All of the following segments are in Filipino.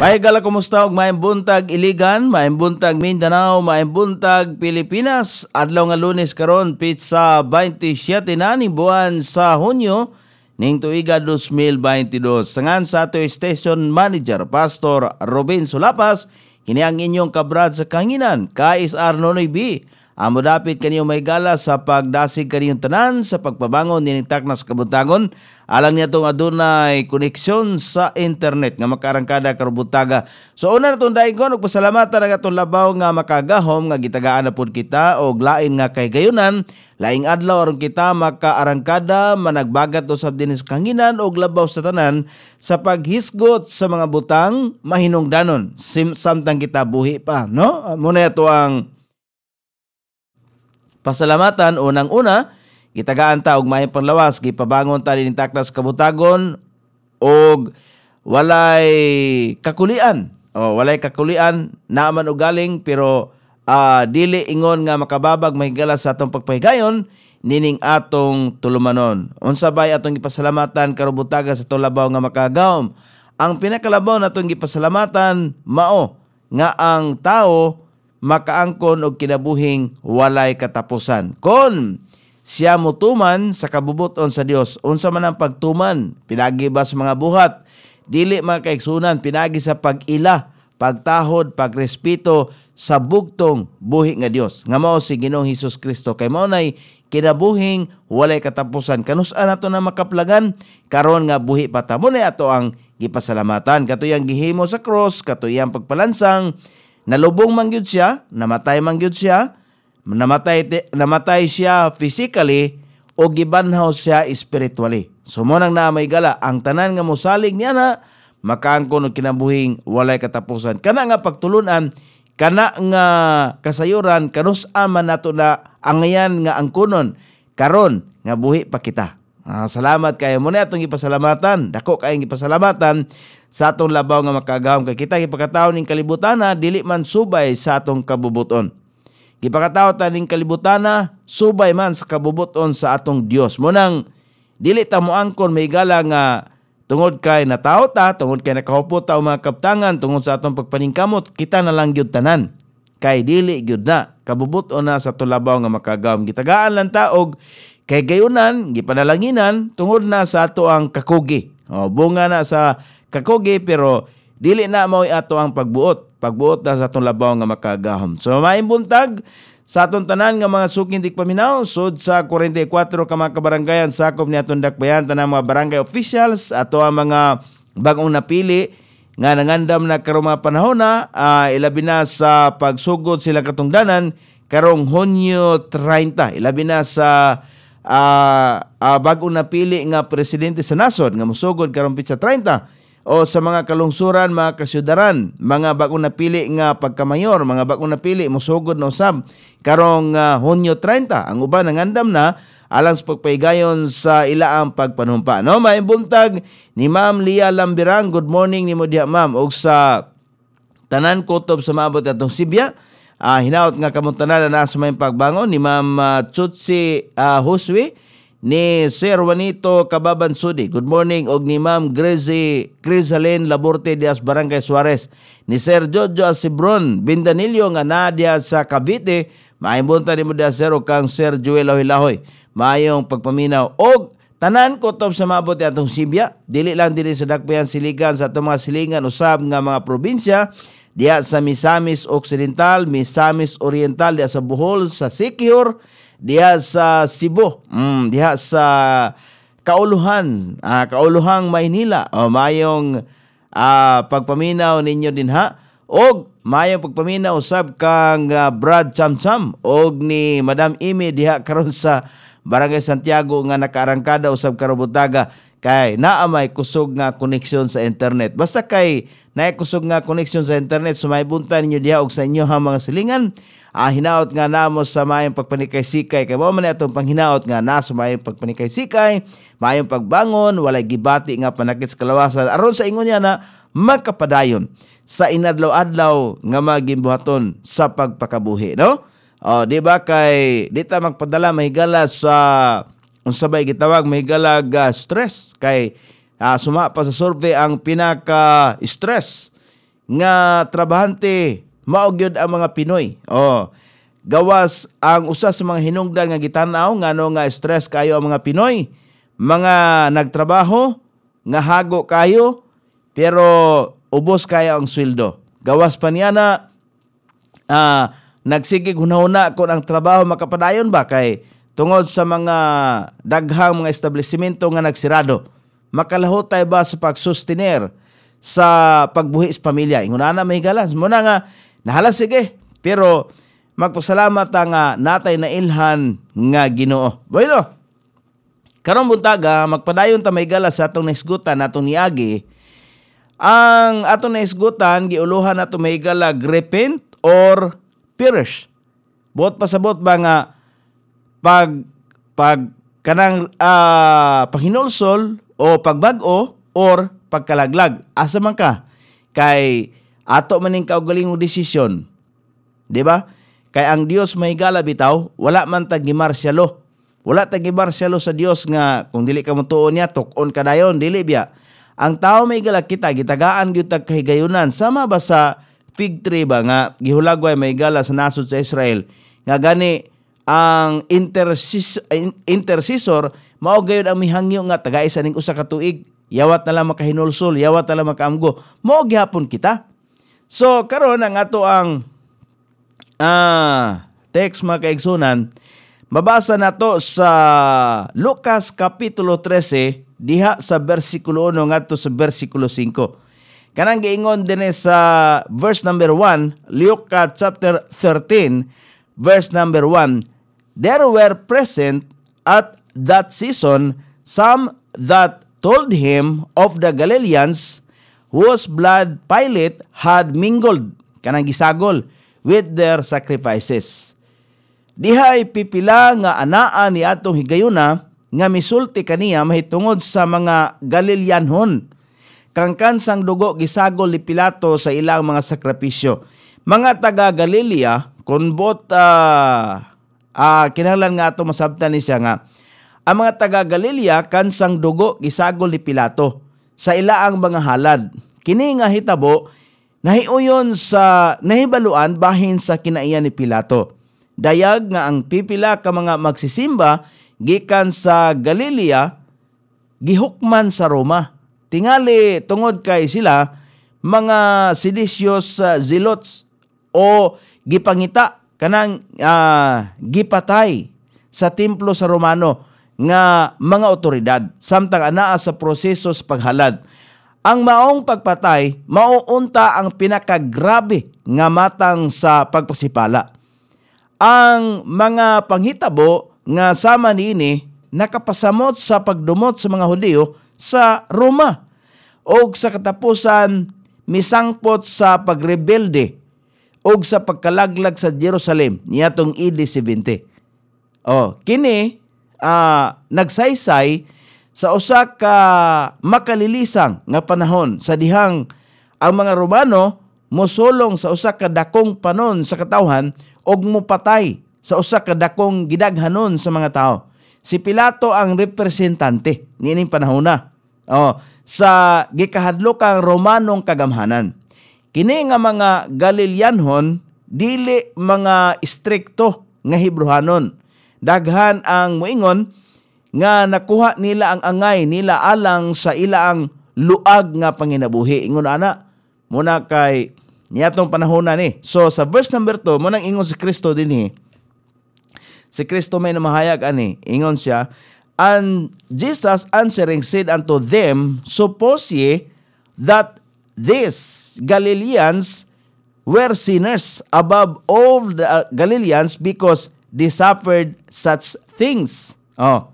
Maigala kumusta maayong buntag Iligan, maayong buntag Mindanao, maayong buntag Pilipinas. Adlaw nga Lunes karon pizza 27 na ni buwan sa Hunyo ning tuiga 2022. Sangan sa ato station manager Pastor Robin Sulapas kini ang inyong kabrad sa kanginan kais Arnonoy B Amo dapit kaniyo may gala sa pagdasig kaniyong tanan sa pagpabangon ni na sa kabutagon. Alang niya itong adunay koneksyon sa internet nga makarangkada karubutaga. So una na itong daigon, nagpasalamatan na itong labaw nga makagahom nga gitagaan na pod kita o lain nga kay gayunan. Laing adlaw aron kita makaarangkada, managbagat usab din kanginan o labaw sa tanan sa paghisgot sa mga butang mahinungdanon. Sim- Samtang kita buhi pa, no? Muna ito ang pasalamatan unang-una, gitagaan ta og maayong panglawas, gipabangon ta ni Taklas Kabutagon og walay kakulian. O, walay kakulian, naman o galing, pero uh, dili ingon nga makababag mahigala sa atong pagpahigayon nining atong tulumanon. unsa bay atong gipasalamatan karubutaga sa tulabaw nga makagaom. Ang pinakalabaw natong gipasalamatan mao nga ang tao makaangkon og kinabuhing walay katapusan. Kon siya mutuman sa kabubuton sa Dios, unsa man ang pagtuman, pinagi ba sa mga buhat, dili makaigsunan pinagi sa pag-ila, pagtahod, pagrespeto sa bugtong buhi nga Dios. Nga mao si Ginoong Hesus Kristo kay mao nay kinabuhing walay katapusan. Kanus-a nato na makaplagan karon nga buhi pa ta mo ato ang gipasalamatan. Katuyang gihimo sa cross, katuyang pagpalansang Nalubong man gyud siya, namatay man gyud siya, namatay namatay siya physically o gibanhaw siya spiritually. So mo nang naamay gala ang tanan nga mosalig niya na makaangkon og kinabuhing walay katapusan. Kana nga pagtulunan, kana nga kasayuran kanus aman nato na angayan nga angkunon karon nga buhi pa kita. Ah, salamat kayo mo na ipasalamatan. Dako kayong gipasalamatan sa atong labaw nga makagahom kay kita gipakataon ning kalibutana dili man subay sa atong kabubuton. Gipakatao ta ning kalibutana subay man sa kabubuton sa atong Dios. Mo nang dili ta angkon may gala nga tungod kay natao ta, tungod kay nakahupo ta o mga kaptangan tungod sa atong pagpaningkamot, kita na lang gyud tanan. Kay dili gyud na kabubuton na sa tulabaw nga makagahom. Gitagaan lang ta og kay gayunan gipanalanginan tungod na sa ato ang kakugi. O, bunga na sa kakugi pero dili na mo ato ang pagbuot. Pagbuot na sa atong labaw nga makagahom. So maayong buntag sa atong tanan nga mga suking di paminaw sud sa 44 ka mga kabarangayan sakop ni atong dakbayan tanan mga barangay officials ato ang mga bagong napili nga nangandam na karong mga panahon na uh, ilabi na sa pagsugod sila katungdanan karong Hunyo 30 ilabi na sa uh, uh, bagong napili nga presidente sa nasod nga musugod karong pitsa 30 o sa mga kalungsuran, mga kasyudaran, mga bagong napili nga pagkamayor, mga bagong napili, musugod na usab, karong uh, Hunyo 30, ang uban ng andam na, alang sa pagpaygayon sa ilaang pagpanumpa. No, maimbuntag ni Ma'am Lia Lambirang, good morning ni mo ma'am, o sa tanan Kutob sa maabot atong Sibya, uh, ah, hinaot nga kamuntanan na sa may pagbangon ni Ma'am uh, Chutsi uh, Huswi, ni Sir Juanito Kababansudi. Good morning. Og ni Ma'am Gracie Crisaline Laborte Diaz Barangay Suarez. Ni Sir Jojo Asibron Bindanillo nga na diya sa Cavite. Maayunta ni mo diya Sir kang Sir Joel Lahoy-Lahoy. Maayong pagpaminaw. Og tanan ko top sa mabuti atong Sibya. Dili lang dili sa dakbayan siligan sa atong mga silingan usab nga mga probinsya. Diya sa Misamis Occidental, Misamis Oriental, diya sa Bohol, sa Sikior, diha sa Cebu, mm, diha sa Kauluhan, uh, Kauluhang Maynila, o oh, mayong uh, pagpaminaw ninyo din ha. Og mayong pagpaminaw usab kang uh, Brad Chamcham og ni Madam Imi diha karon sa Barangay Santiago nga nakaarangkada usab karubutaga kay naamay kusog nga koneksyon sa internet. Basta kay naay kusog nga koneksyon sa internet, sumaybunta ninyo diha og sa inyo ha mga silingan. Ah, hinaot nga namo sa mayong pagpanikay-sikay. Kay mao man atong panghinaot nga na sa mayong pagpanikay-sikay, mayong pagbangon, walay gibati nga panakit sa kalawasan. Aron sa ingon niya na magkapadayon sa inadlaw-adlaw nga magimbuhaton sa pagpakabuhi, no? Oh, di ba kay dita magpadala mahigala sa unsabay gitawag may galag uh, stress kay uh, suma pa sa survey ang pinaka stress nga trabahante mao gyud ang mga Pinoy. Oh. Gawas ang usa sa mga hinungdan nga gitan-aw ngano nga stress kayo ang mga Pinoy, mga nagtrabaho nga hago kayo pero ubos kayo ang sweldo. Gawas pa niya na uh, nagsigig hunahuna kon ang trabaho makapadayon ba kay tungod sa mga daghang mga establisimento nga nagsirado. Makalahot ba sa pagsustiner sa pagbuhi sa pamilya? Inguna na may galas. Muna nga, nahala sige. Pero magpasalamat nga ah, natay na ilhan nga ginoo. Bueno, karong buntaga, magpadayon ta may galas sa atong naisgutan, atong niagi. Ang atong naisgutan, giuluhan nato may galag repent or perish. Bot pasabot ba nga pag pag kanang uh, ah, paghinulsol o pagbag-o or pagkalaglag asa man ka kay ato maning kaugalingong desisyon di ba kay ang Dios may gala bitaw wala man ta gimarsyalo wala ta gimarsyalo sa Dios nga kung dili ka motuon niya tuk ka dayon dili biya ang tao may gala kita gitagaan gyud tag kahigayunan sama ba sa fig tree ba nga gihulagway may gala sa nasod sa Israel nga gani ang intercessor, intercessor mao gayud ang mihangyo nga taga isa ning usa ka tuig yawat na lang makahinulsol yawat na lang makaamgo mao gihapon kita so karon ang ato ang ah text mga kaigsunan mabasa nato sa Lucas kapitulo 13 diha sa bersikulo 1 ngadto sa bersikulo 5 kanang giingon dinhi eh sa verse number 1 Luke chapter 13 verse number 1 there were present at that season some that told him of the Galileans whose blood Pilate had mingled kanang gisagol with their sacrifices. Dihay pipila nga anaa ni atong higayuna nga misulti kaniya mahitungod sa mga Galileanhon kang kansang dugo gisagol ni Pilato sa ilang mga sakripisyo. Mga taga Galilea kunbot uh, Ah, kinahanglan nga ato masabtan ni siya nga ang mga taga Galilea kansang dugo gisagol ni Pilato sa ilaang mga halad. Kini nga hitabo nahiuyon sa nahibaluan bahin sa kinaiya ni Pilato. Dayag nga ang pipila ka mga magsisimba gikan sa Galilea gihukman sa Roma. Tingali tungod kay sila mga sedisyos ah, zealots o gipangita kanang uh, gipatay sa templo sa Romano nga mga otoridad samtang anaa sa proseso sa paghalad. Ang maong pagpatay mauunta ang pinakagrabe nga matang sa pagpasipala. Ang mga panghitabo nga sama niini nakapasamot sa pagdumot sa mga Hudyo sa Roma o sa katapusan misangpot sa pagrebelde og sa pagkalaglag sa Jerusalem niatong AD 70. Oh, kini uh, nagsaysay sa usa ka makalilisang nga panahon sa dihang ang mga Romano mosulong sa usa ka dakong panon sa katawhan og mopatay sa usa ka dakong gidaghanon sa mga tao. Si Pilato ang representante niining panahon na. Oh, sa gikahadlok gikahadlokang Romanong kagamhanan. Kini nga mga Galileanhon dili mga istrikto nga Hebrewanon. Daghan ang muingon nga nakuha nila ang angay nila alang sa ilaang luag nga panginabuhi. Ingon ana, muna kay niatong panahon na ni. So sa verse number 2, mo nang ingon si Kristo dinhi. Eh. Si Kristo may namahayag ani, ingon siya, And Jesus answering said unto them, Suppose ye that these Galileans were sinners above all the uh, Galileans because they suffered such things. Oh.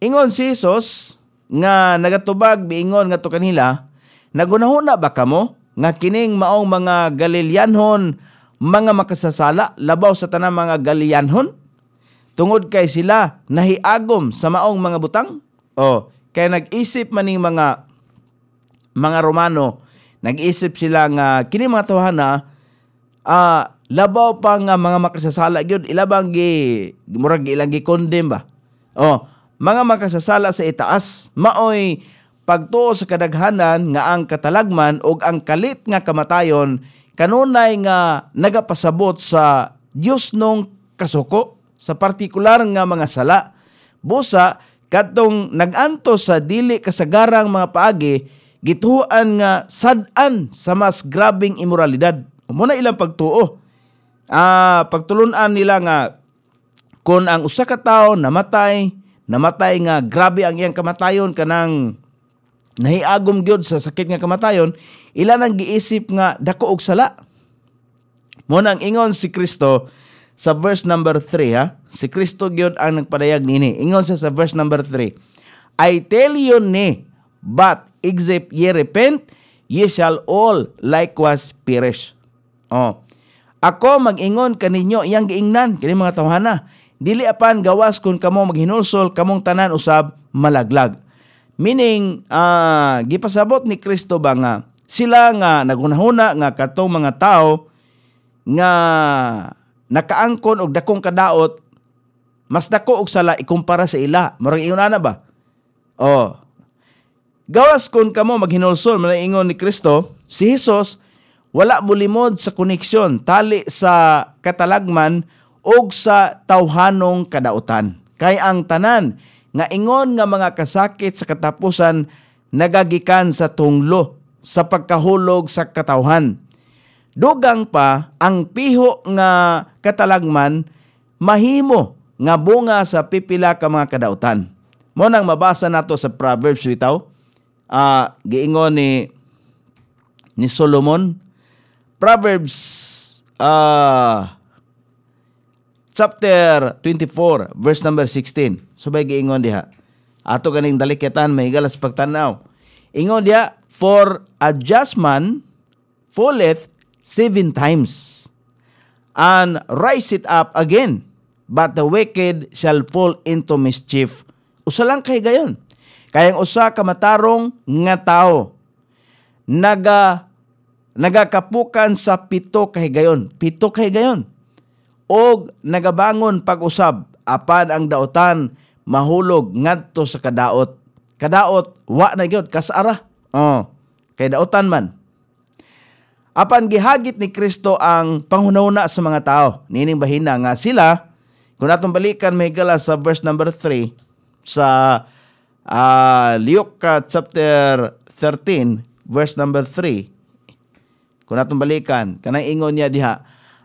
Ingon si Jesus nga nagatubag biingon nga to kanila, nagunahuna ba kamo nga kining maong mga Galileanhon mga makasasala labaw sa tanang mga Galileanhon? Tungod kay sila nahiagom sa maong mga butang? Oh, kay nag-isip maning mga mga Romano Nag-iisip sila nga kini mga tuwana uh, ah, labaw pa nga mga makasasala gyud ilabang gi murag ilang gi condemn ba. Oh, mga makasasala sa itaas maoy pagtuo sa kadaghanan nga ang katalagman o ang kalit nga kamatayon kanunay nga nagapasabot sa Dios nung kasuko sa partikular nga mga sala. Busa, katong naganto sa dili kasagarang mga paagi, gituan nga sadan sa mas grabing imoralidad. Muna ilang pagtuo. Ah, pagtulunan nila nga kung ang usa ka tawo namatay, namatay nga grabe ang iyang kamatayon kanang nahiagom gyud sa sakit nga kamatayon, ila nang giisip nga dako og sala. Mo nang ingon si Kristo sa verse number 3 ha. Si Kristo gyud ang nagpadayag nini. Ingon siya sa verse number 3. I tell you ni, But except ye repent, ye shall all likewise perish. Oh. Ako magingon kaninyo iyang giingnan kini mga tawhana. Dili apan gawas kun kamo maghinulsol kamong tanan usab malaglag. Meaning uh, gipasabot ni Kristo ba nga sila nga nagunahuna nga katong mga tao nga nakaangkon og dakong kadaot mas dako og sala ikumpara sa ila. Murag iyon na ba? Oh, Gawas kon kamo maghinulsol manaingon ni Kristo, si Hesus wala bulimod sa koneksyon tali sa katalagman o sa tawhanong kadautan. Kay ang tanan nga ingon nga mga kasakit sa katapusan nagagikan sa tunglo sa pagkahulog sa katawhan. Dugang pa ang piho nga katalagman mahimo nga bunga sa pipila ka mga kadautan. Mo nang mabasa nato sa Proverbs bitaw uh, giingon ni ni Solomon Proverbs uh, chapter 24 verse number 16 subay giingon diha ato ganing daliketan mahigalas pagtanaw ingon diha for a just man falleth seven times and rise it up again but the wicked shall fall into mischief usa lang kay gayon Kayang usa ka matarong nga tao naga nagakapukan sa pito ka higayon, pito ka higayon. Og nagabangon pag-usab apan ang daotan mahulog ngadto sa kadaot. Kadaot wa na gyud kasara. Oh, kay daotan man. Apan gihagit ni Kristo ang panghunahuna sa mga tao. Nining bahina nga sila, kung atong balikan may gala sa verse number 3 sa uh, Luke uh, chapter 13 verse number 3 kung natong balikan kanang ingon niya diha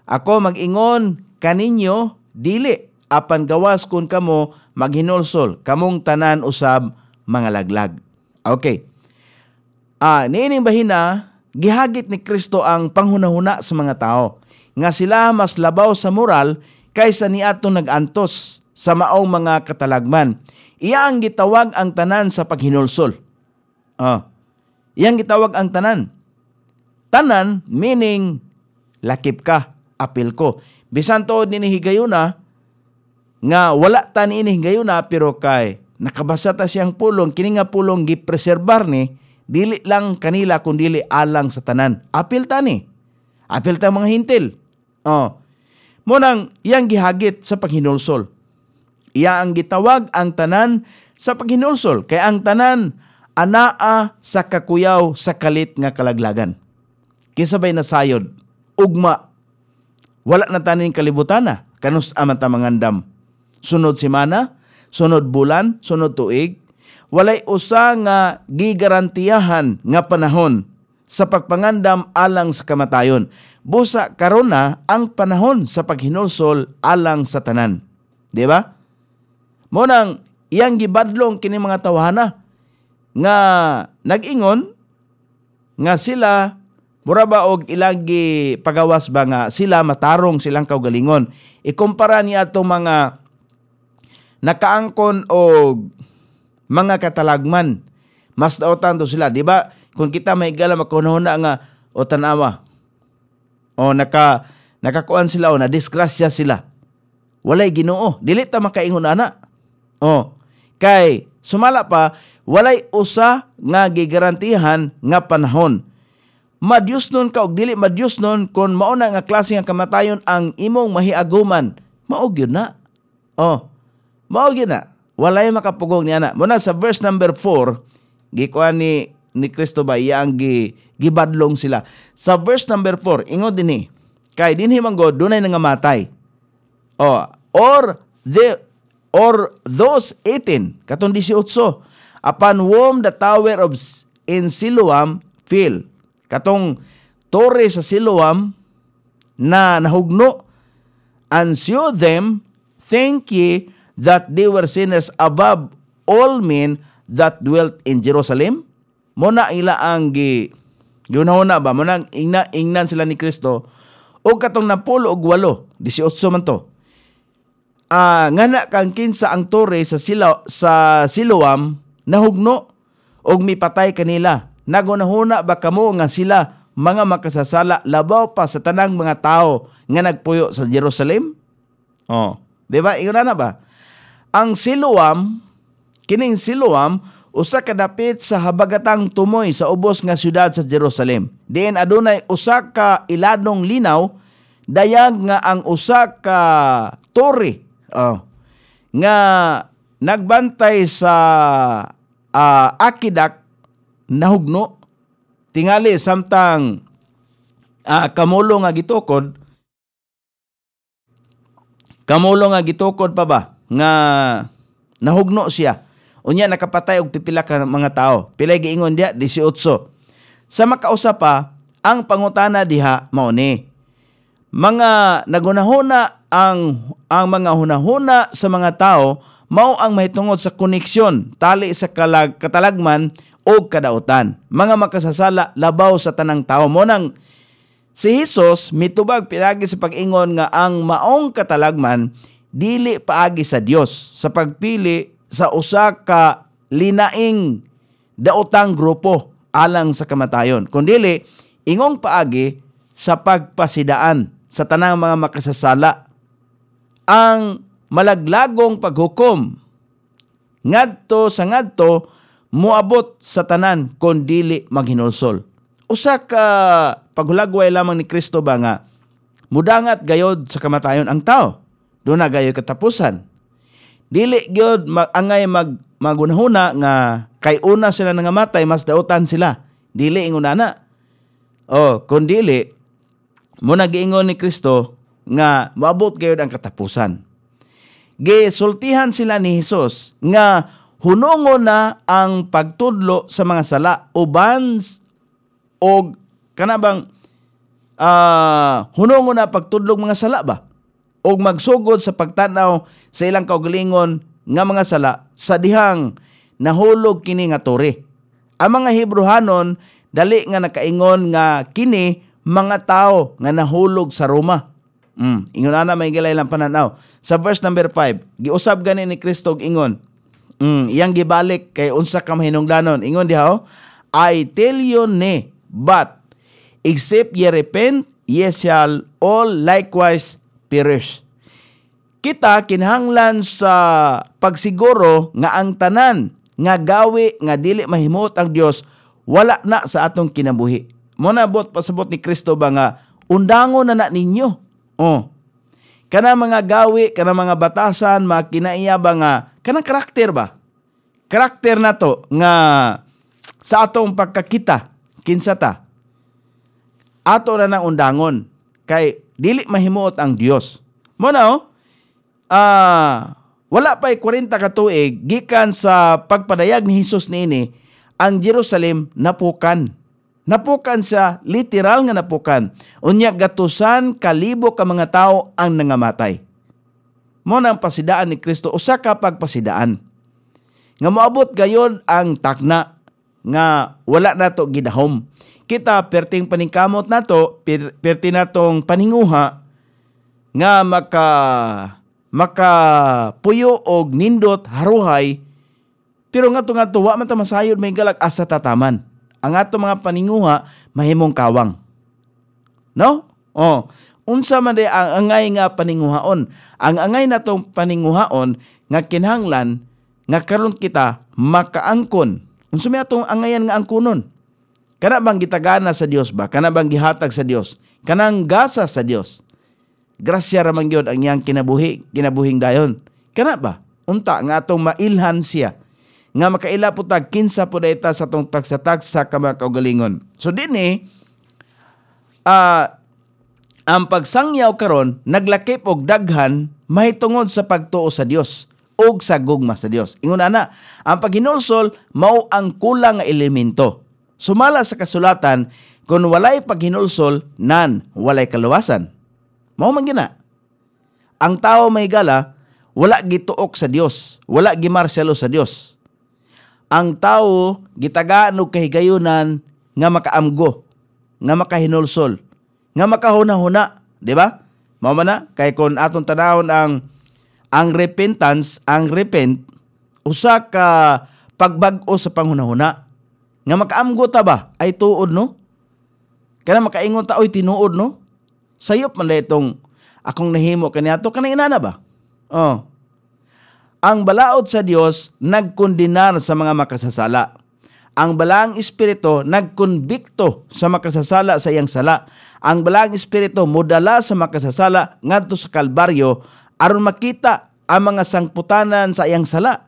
ako magingon kaninyo dili apan gawas kun kamo maghinulsol kamong tanan usab mga laglag okay ah uh, niining bahina gihagit ni Kristo ang panghunahuna sa mga tao nga sila mas labaw sa moral kaysa ni atong nagantos sa maong mga katalagman Iya ang gitawag ang tanan sa paghinulsol. Ah. Iyang gitawag ang tanan. Tanan meaning lakip ka, apil ko. Bisan to ni higayuna nga wala ta ni higayuna pero kay nakabasa ta siyang pulong kini nga pulong gipreserbar ni dili lang kanila kundi alang sa tanan. Apil ta ni. Apil ta mga hintil. Oh. Mo nang iyang gihagit sa paghinulsol. Iya ang gitawag ang tanan sa paghinulsol kay ang tanan anaa sa kakuyaw sa kalit nga kalaglagan. Kisabay na sayod, ugma, wala na tanin kalibutan na, kanus amata mangandam. Sunod simana, sunod bulan, sunod tuig, walay usa nga gigarantiyahan nga panahon sa pagpangandam alang sa kamatayon. Busa karon na ang panahon sa paghinulsol alang sa tanan. Di ba? Mo nang iyang gibadlong kini mga tawhana nga nagingon nga sila mura ba og ilang pagawas ba nga sila matarong silang kaugalingon. Ikumpara ni ato mga nakaangkon og mga katalagman. Mas daotan to sila, di ba? Kung kita may gala makunahuna nga o tanawa o naka nakakuan sila o na disgrasya sila. Walay Ginoo, dili ta makaingon ana. Oh, kay sumala pa walay usa nga gigarantihan nga panahon. Madyos nun ka og dili madyos nun kon mao na nga klase nga kamatayon ang imong mahiaguman. Mao gyud na. Oh. Mao gyud na. Walay makapugong ni ana. Muna sa verse number 4 gikuha ni ni Kristo ba iya ang gi, gibadlong sila. Sa verse number 4 ingon dinhi. Kay dinhi man go dunay nga matay. Oh, or the or those 18, katong 18, upon whom the tower of in Siloam fell. Katong tore sa Siloam na nahugno, and saw them, thank ye that they were sinners above all men that dwelt in Jerusalem? Muna ila ang gi yun na ba? Muna ingna, ingnan sila ni Kristo. O katong napul og walo, 18 man to uh, ah, nga na kang kinsa ang tore sa sila sa Siloam hugno og mipatay kanila. Nagunahuna ba kamo nga sila mga makasasala labaw pa sa tanang mga tao nga nagpuyo sa Jerusalem? Oh, di ba? Iyon na ba? Ang Siloam kining Siloam usa kadapit sa habagatang tumoy sa ubos nga siyudad sa Jerusalem. Diin adunay usa ka iladong linaw dayag nga ang usa ka tore Oh. Nga nagbantay sa uh, akidak nahugno tingali samtang uh, kamulo nga gitukod kamulo nga gitukod pa ba nga nahugno siya unya nakapatay og pipila ka mga tao pilay giingon dia 18 sa makausa pa ang pangutana diha mao ni mga nagunahuna ang ang mga hunahuna sa mga tao mao ang mahitungod sa koneksyon tali sa kalag, katalagman o kadautan mga makasasala labaw sa tanang tao mo nang si Hesus mitubag pinagi sa pag-ingon nga ang maong katalagman dili paagi sa Dios sa pagpili sa usa ka linaing daotang grupo alang sa kamatayon kundili ingong paagi sa pagpasidaan sa tanang mga makasasala ang malaglagong paghukom ngadto sa ngadto moabot sa tanan kon dili maghinulsol usa ka paghulagway lamang ni Kristo ba nga mudangat gayod sa kamatayon ang tao do na gayoy katapusan dili gyud angay mag magunahuna nga kay una sila nangamatay mas dautan sila dili ingunana oh kon dili mo nagiingon ni Kristo nga maabot gayud ang katapusan. Gisultihan sila ni Hesus nga hunungo na ang pagtudlo sa mga sala uban og kanabang uh, ah, hunungo na pagtudlog mga sala ba og magsugod sa pagtanaw sa ilang kaugalingon nga mga sala sa dihang nahulog kini nga tore. Ang mga Hebrew hanon dali nga nakaingon nga kini mga tao nga nahulog sa Roma. Mm, ingon na may gilay lang pananaw. Sa verse number 5, giusab gani ni Kristo ingon. Mm, iyang gibalik kay unsa ka mahinungdanon. Ingon diha oh, I tell you ne, but except ye repent, ye shall all likewise perish. Kita kinahanglan sa pagsiguro nga ang tanan nga gawi nga dili mahimot ang Dios wala na sa atong kinabuhi. Monabot pasabot ni Kristo ba nga undangon na na ninyo. Oh. Kana mga gawi, kana mga batasan, mga kinaiya ba nga kanang karakter ba? Karakter na to nga sa atong pagkakita kinsa ta ato na nang undangon kay dili mahimuot ang Dios. Mo na oh. Ah, wala pa'y 40 ka tuig gikan sa pagpadayag ni Hesus niini ang Jerusalem napukan. Napukan sa literal nga napukan. Unya gatusan kalibo ka mga tao ang nangamatay. Mo nang pasidaan ni Kristo usa ka pagpasidaan. Nga moabot gayon ang takna nga wala nato gidahom. Kita perting paningkamot nato, per, perti natong paninguha nga maka maka puyo og nindot haruhay pero nga tunga tuwa man ta masayod may galak asa tataman ang ato mga paninguha mahimong kawang. No? Oh, unsa man day ang angay nga paninguhaon? Ang angay natong paninguhaon nga kinahanglan nga karon kita makaangkon. Unsa may atong angayan nga angkonon? Kana bang gitagana sa Dios ba? Kana bang gihatag sa Dios? Kanang gasa sa Dios? Grasya ra man gyud ang iyang kinabuhi, kinabuhing dayon. Kana ba? Unta nga atong mailhan siya nga makaila po tag kinsa po dayta sa tong tagsatag sa mga kaugalingon. So din eh, uh, ang pagsangyaw karon naglakip og daghan mahitungod sa pagtuo sa Dios og sa gugma sa Dios. Ingon ana, ang paghinulsol mao ang kulang nga elemento. Sumala sa kasulatan kun walay paghinulsol nan walay kaluwasan. Mao man gina. Ang tao may gala wala gituok sa Dios, wala gimarsyalo sa Dios ang tao gitaga no kahigayunan nga makaamgo, nga makahinulsol, nga makahuna-huna, di ba? Mao na kay kon aton tanawon ang ang repentance, ang repent usa ka pagbag-o sa panghunahuna nga makaamgo ta ba ay tuod no? Kana makaingon ta oy tinuod no? Sayop man itong akong nahimo kaniadto kanay inana ba? Oh. Ang balaod sa Diyos nagkondinar sa mga makasasala. Ang balaang espiritu nagkonbikto sa makasasala sa iyang sala. Ang balaang espiritu mudala sa makasasala ngadto sa kalbaryo aron makita ang mga sangputanan sa iyang sala.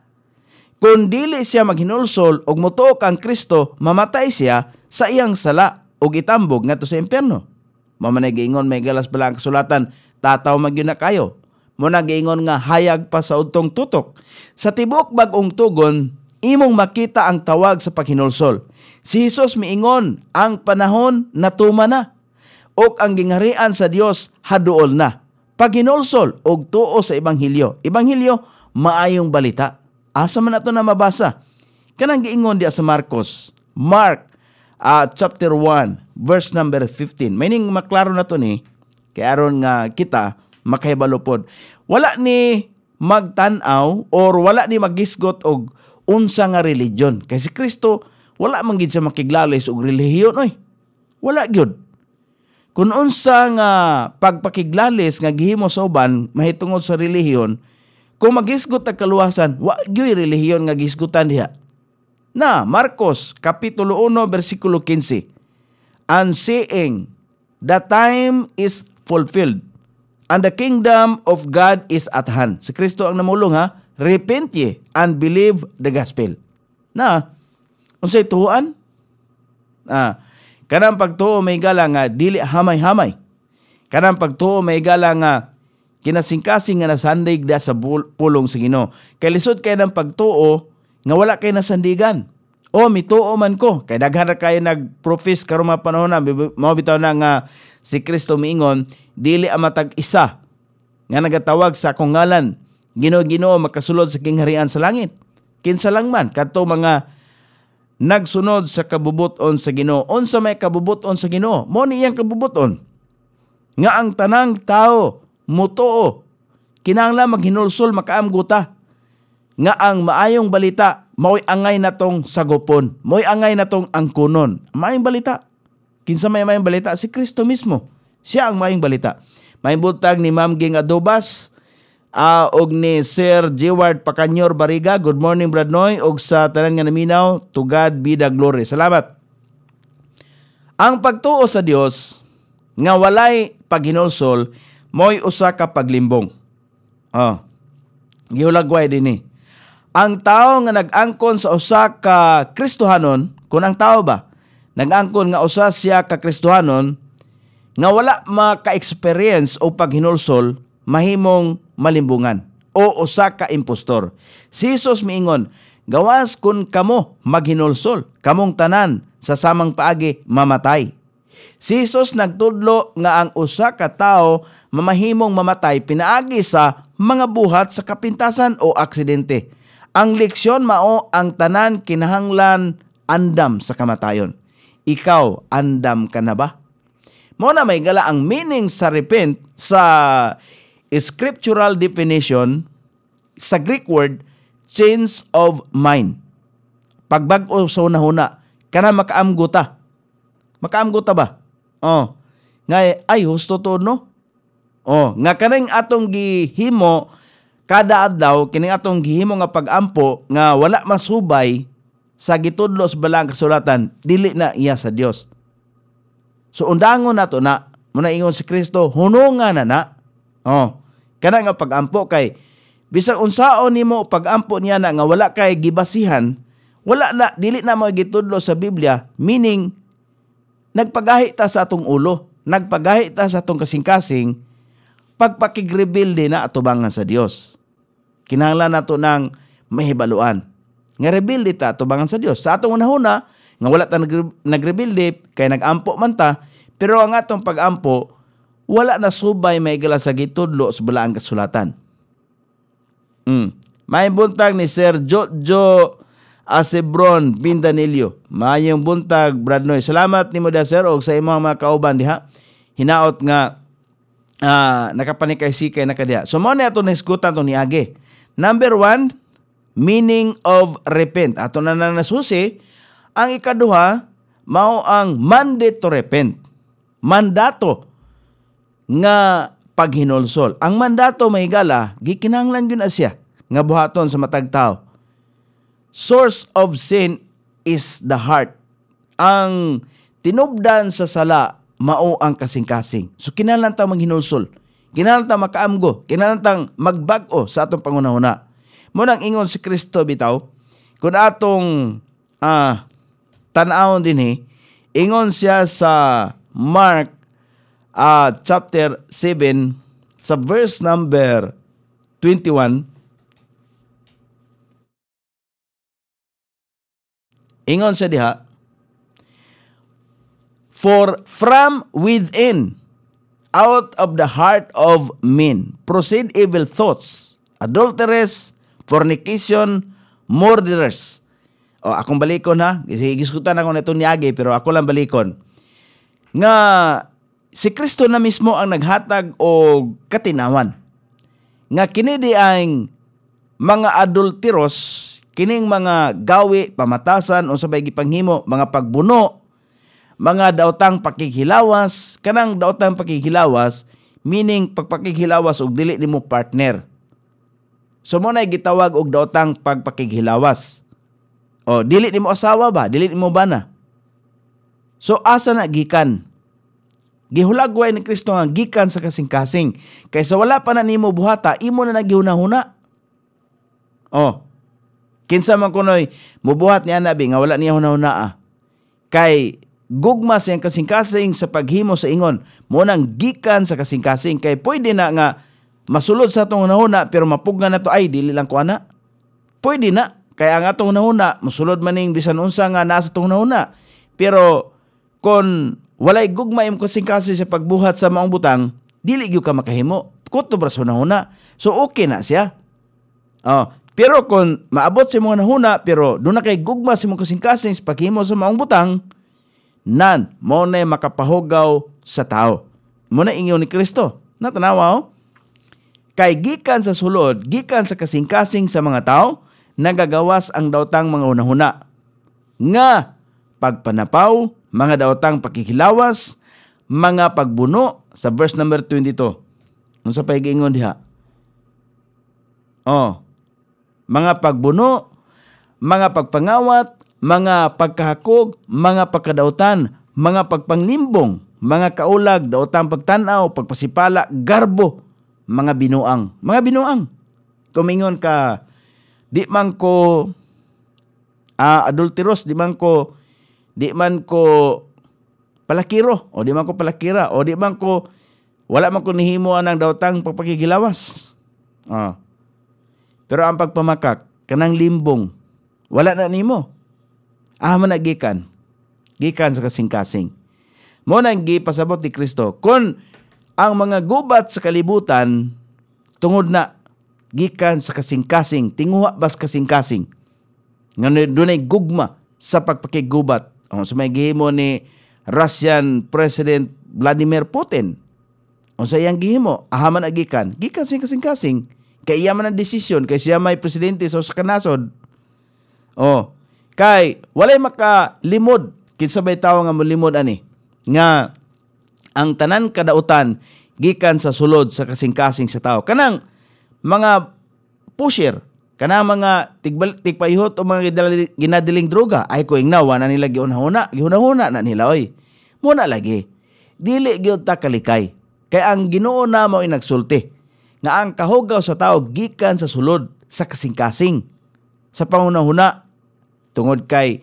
Kung dili siya maghinulsol og mutuok ang Kristo, mamatay siya sa iyang sala o itambog ngadto sa impierno. Mamanay giingon may galas balang ang kasulatan, tataw magyuna kayo mo nagingon nga hayag pa sa utong tutok. Sa tibok bagong tugon, imong makita ang tawag sa paghinulsol. Si Hesus miingon, ang panahon natuma na o ang gingarian sa Dios haduol na. Paghinulsol og tuo sa ebanghelyo. Ebanghelyo maayong balita. Asa man ato na mabasa? Kanang giingon diya sa Marcos. Mark uh, chapter 1 verse number 15. Meaning maklaro na to ni kay aron nga kita makahibalo Wala ni magtanaw or wala ni magisgot og unsa nga religion. Kay si Kristo wala man gid sa makiglalis og relihiyon oy. Wala gyud. Kung unsa nga pagpakiglalis nga gihimo sa uban mahitungod sa relihiyon, kung magisgot ang kaluwasan, wa gyoy relihiyon nga gisgutan diha. Na Marcos kapitulo 1 bersikulo 15. And saying, the time is fulfilled and the kingdom of God is at hand. Si Kristo ang namulong ha, repent ye and believe the gospel. Na, unsay tuan? Ah, kanang pagtuo may gala nga dili hamay-hamay. Kanang pagtuo may gala nga kinasingkasing nga nasandig da sa pulong sa Ginoo. Kay lisod kay ng pagtuo nga wala kay nasandigan. O mituo man ko kay daghan ra kay nagprofess karon mga panahon na mao na nga si Kristo miingon dili amatag isa nga nagatawag sa akong ngalan Ginoo-Ginoo makasulod sa kingharian sa langit kinsa lang man kadto mga nagsunod sa kabubuton sa Ginoo unsa may kabubuton sa Ginoo mo ni iyang kabubuton nga ang tanang tao mutuo kinangla maghinulsol makaamguta nga ang maayong balita mao'y angay natong sagopon mo'y angay natong angkunon maayong balita kinsa may maayong balita si Kristo mismo siya ang maing balita. May butang ni Ma'am Ging Adobas uh, og ni Sir Jeward Pakanyor Bariga. Good morning, Bradnoy. Og sa tanan nga naminaw, to God be the glory. Salamat. Ang pagtuo sa Dios nga walay paghinulsol moy usa ka paglimbong. Oh. Ah, Gihulagway dinhi. Ang tao nga nag-angkon sa usa ka Kristohanon, kun ang tao ba nag-angkon nga usa siya ka Kristohanon, nga wala maka-experience o paghinulsol mahimong malimbungan o usa ka impostor. Si Jesus miingon, gawas kun kamo maghinulsol, kamong tanan sa samang paagi mamatay. Si Jesus nagtudlo nga ang usa ka tawo mamahimong mamatay pinaagi sa mga buhat sa kapintasan o aksidente. Ang leksyon mao ang tanan kinahanglan andam sa kamatayon. Ikaw andam ka na ba? Mo na may gala ang meaning sa repent sa scriptural definition sa Greek word change of mind. Pagbag-o sa una-una, kana makaamgota. Makaamgota ba? Oh. Nga ay husto to no. Oh, nga kaning atong gihimo kada adlaw kining atong gihimo nga pagampo nga wala masubay sa gitudlo sa balang kasulatan dili na iya sa Dios. So undangon nato na muna ingon si Kristo hunungan na na. Oh, kana nga pagampo kay bisag unsaon nimo pagampo niya na nga wala kay gibasihan, wala na dili na mo gitudlo sa Biblia, meaning nagpagahi ta sa atong ulo, nagpagahi ta sa atong kasing-kasing pagpakigrebuild na atubangan sa Dios. Kinahanglan nato ng mahibaluan. Nga rebuild ta atubangan sa Dios. Sa atong unahuna, nga wala ta nagrebelde eh, kay nagampo man ta pero ang atong pagampo wala na subay may gala sa gitudlo sa balaang kasulatan. Mm. May buntag ni Sir Jojo Asebron Bindanilio. Mayong buntag, Brad Noy. Salamat ni mo da, Sir, og sa imong mga kauban diha. Hinaot nga uh, ah, nakapanikay si kay nakadiha. So, mo na ito naiskutan ito ni Age. Number one, meaning of repent. Ato na na nasusi, ang ikaduha, mao ang mandate to repent. Mandato nga paghinulsol. Ang mandato mahigala gikinahanglan gyud asya nga buhaton sa matag tao. Source of sin is the heart. Ang tinubdan sa sala mao ang kasing-kasing. So kinahanglan ta maghinulsol. Kinahanglan ta makaamgo, kinahanglan ta magbag-o sa atong pangunahuna. Mo nang ingon si Kristo bitaw, kun atong ah, tanawon dinhi eh. ingon siya sa Mark uh, chapter 7 sa verse number 21 Ingon siya diha For from within out of the heart of men proceed evil thoughts adulterers fornication murderers o, akong balikon ha. Gisgutan ako nito niagi pero ako lang balikon. Nga si Kristo na mismo ang naghatag og katinawan. Nga kini ang mga adulteros kining mga gawi, pamatasan o sabay gipanghimo, mga pagbuno, mga daotang pakikhilawas, kanang daotang pakikhilawas, meaning pagpakikhilawas og dili nimo partner. So mo na gitawag og daotang pagpakikhilawas. Oh, dili nimo asawa ba? Dili nimo bana? So asa na gikan? Gihulagway ni Kristo nga gikan sa kasing-kasing. Kaysa wala pa na nimo buhata, imo na nagihunahuna. Oh. Kinsa man kunoy mubuhat ni anabi nga wala niya hunahunaa. Ah. Kay gugma sa kasing-kasing sa paghimo sa ingon, mo nang gikan sa kasing-kasing kay pwede na nga masulod sa atong hunahuna pero mapugna na to ay dili lang ko ana. Pwede na. Kaya ang atong nahuna, musulod maning bisan unsa nga nasa tong nahuna. Pero kon walay gugma imong kasingkasi sa pagbuhat sa maong butang, dili gyud ka makahimo. Kutob ra sa nahuna. So okay na siya. Oh, pero kung maabot sa mga nahuna, pero doon na kay gugma sa mga kasing sa paghimo sa maong butang, nan, mo na makapahugaw sa tao. Mo na inyo ni Kristo. Natanawa oh. Kay gikan sa sulod, gikan sa kasingkasing sa mga tao, nagagawas ang daotang mga unahuna. Nga, pagpanapaw, mga daotang pakikilawas, mga pagbuno sa verse number 22. Unsa pay paigingon diha? Oh, mga pagbuno, mga pagpangawat, mga pagkahakog, mga pagkadautan, mga pagpanglimbong, mga kaulag, daotang pagtanaw, pagpasipala, garbo, mga binuang. Mga binuang. Tumingon ka Di man ko uh, adulterous, di man ko di man ko palakiro o di man ko palakira o di man ko wala man ko nihimo ang dawtang pagpakigilawas. Ah. Pero ang pagpamakak kanang limbong wala na nimo. Ah managikan. gikan. sa kasing-kasing. Mo nang gipasabot ni Kristo kun ang mga gubat sa kalibutan tungod na gikan sa kasing-kasing, tinguha bas kasing-kasing. Nga dunay gugma sa pagpakigubat. O, sa may gihimo ni Russian President Vladimir Putin. O sa iyang gihimo, ahaman agikan, gikan sa kasing-kasing. Kay iya man ang desisyon, kay siya may presidente sa kanasod. O, oh, kay walay makalimod, kinsa may tawo nga malimod ani, nga ang tanan kadautan gikan sa sulod sa kasing-kasing sa tao. Kanang mga pusher kana mga tigbal tigpaihot o mga ginadaling, droga ay ko ingnawa na nila gihunahuna gihunahuna na nila oy mo lagi dili gyud ta kalikay kay ang Ginoo na mao inagsulti nga ang kahugaw sa tao gikan sa sulod sa kasing-kasing sa pangunahuna tungod kay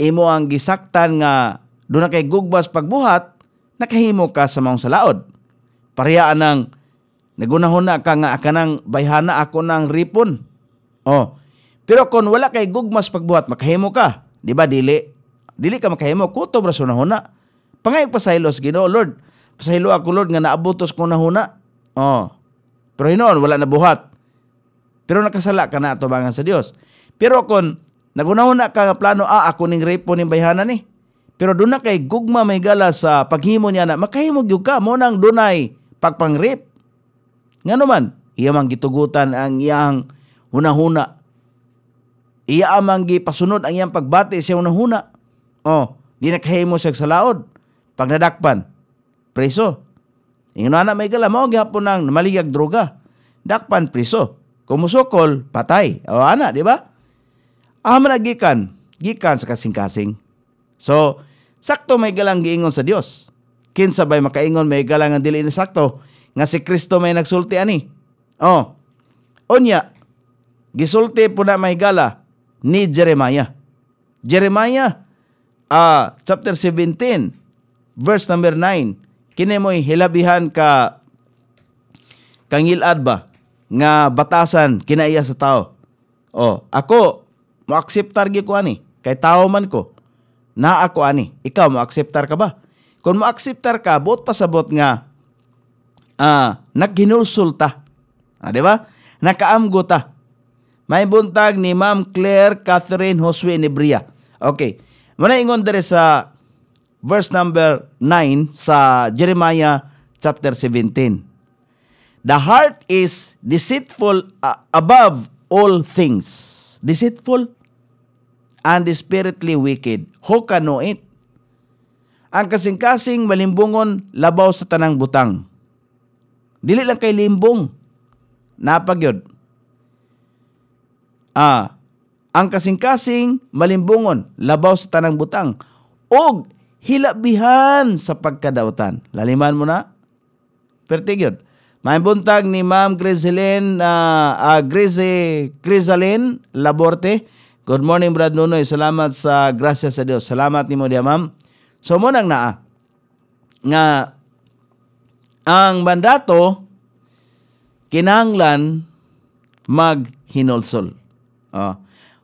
imo ang gisaktan nga do kay gugbas pagbuhat nakahimo ka sa maong salaod pariyaan ng Nagunahon na ka nga kanang bayhana ako ng ripon. Oh. Pero kon wala kay gugmas pagbuhat, makahimo ka. Di ba, dili? Dili ka makahimo. Kutob raso na huna. Pangayag pasaylos, Ginoo, Lord. Pasaylo ako, Lord, nga naabutos ko na huna. Oh. Pero hinoon, wala na buhat. Pero nakasala ka na atubangan sa Dios. Pero kon nagunahon na ka nga plano, ah, ako ning ripon ning bayhana ni. Pero doon na kay gugma may gala sa paghimo niya na makahimo gyud ka mo nang dunay pagpangrip nga naman, iya man gitugutan ang iyang hunahuna. Iya amang gipasunod ang iyang pagbati sa hunahuna. Oh, di nakahimo sa laod. Pag nadakpan, preso. Ingon na may kala, mao gihapon ng maligag droga. Dakpan, preso. Kumusukol, patay. O ana, di ba? Ah, managikan. Gikan sa kasing-kasing. So, sakto may galang giingon sa Dios. Kinsa bay makaingon may galang ang dili na sakto nga si Kristo may nagsulti ani. Oh. Onya, gisulti po na may gala ni Jeremiah. Jeremiah uh, chapter 17 verse number 9 kini mo'y hilabihan ka kang ba nga batasan kinaiya sa tao. Oh, ako mo acceptar gi ko ani kay tao man ko na ako ani. Ikaw mo acceptar ka ba? Kung mo acceptar ka, bot pasabot nga Ah, naghinulsul Ah, di ba? Nakaamgo ta. May buntag ni Ma'am Claire Catherine Josue Nebria. Okay. ingon dere sa verse number 9 sa Jeremiah chapter 17. The heart is deceitful uh, above all things. Deceitful and spiritually wicked. Who can know it? Ang kasing-kasing malimbungon labaw sa tanang butang Dili lang kay limbong. Napagyod. Ah, ang kasing-kasing malimbungon, labaw sa tanang butang, og hilabihan sa pagkadautan. Laliman mo na. Pertigyod. May buntag ni Ma'am Griseline, uh, ah, uh, ah, Grise, Grisaline Laborte. Good morning, Brad Nunoy. Salamat sa grasya sa Dios. Salamat ni mo diya, ma'am. So, mo nang naa nga ang mandato kinanglan maghinulsol. Oh,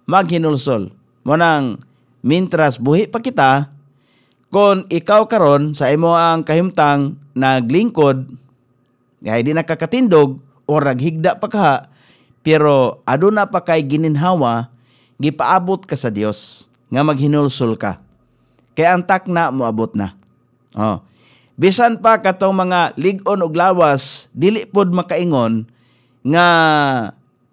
maghinulsol. Mo nang mintras buhi pa kita kon ikaw karon sa imo ang kahimtang naglingkod kay di nakakatindog o naghigda pa ka pero aduna pa kay gininhawa gipaabot ka sa Dios nga maghinulsol ka. Kay ang takna moabot na. Oh bisan pa katong mga ligon og lawas dili pod makaingon nga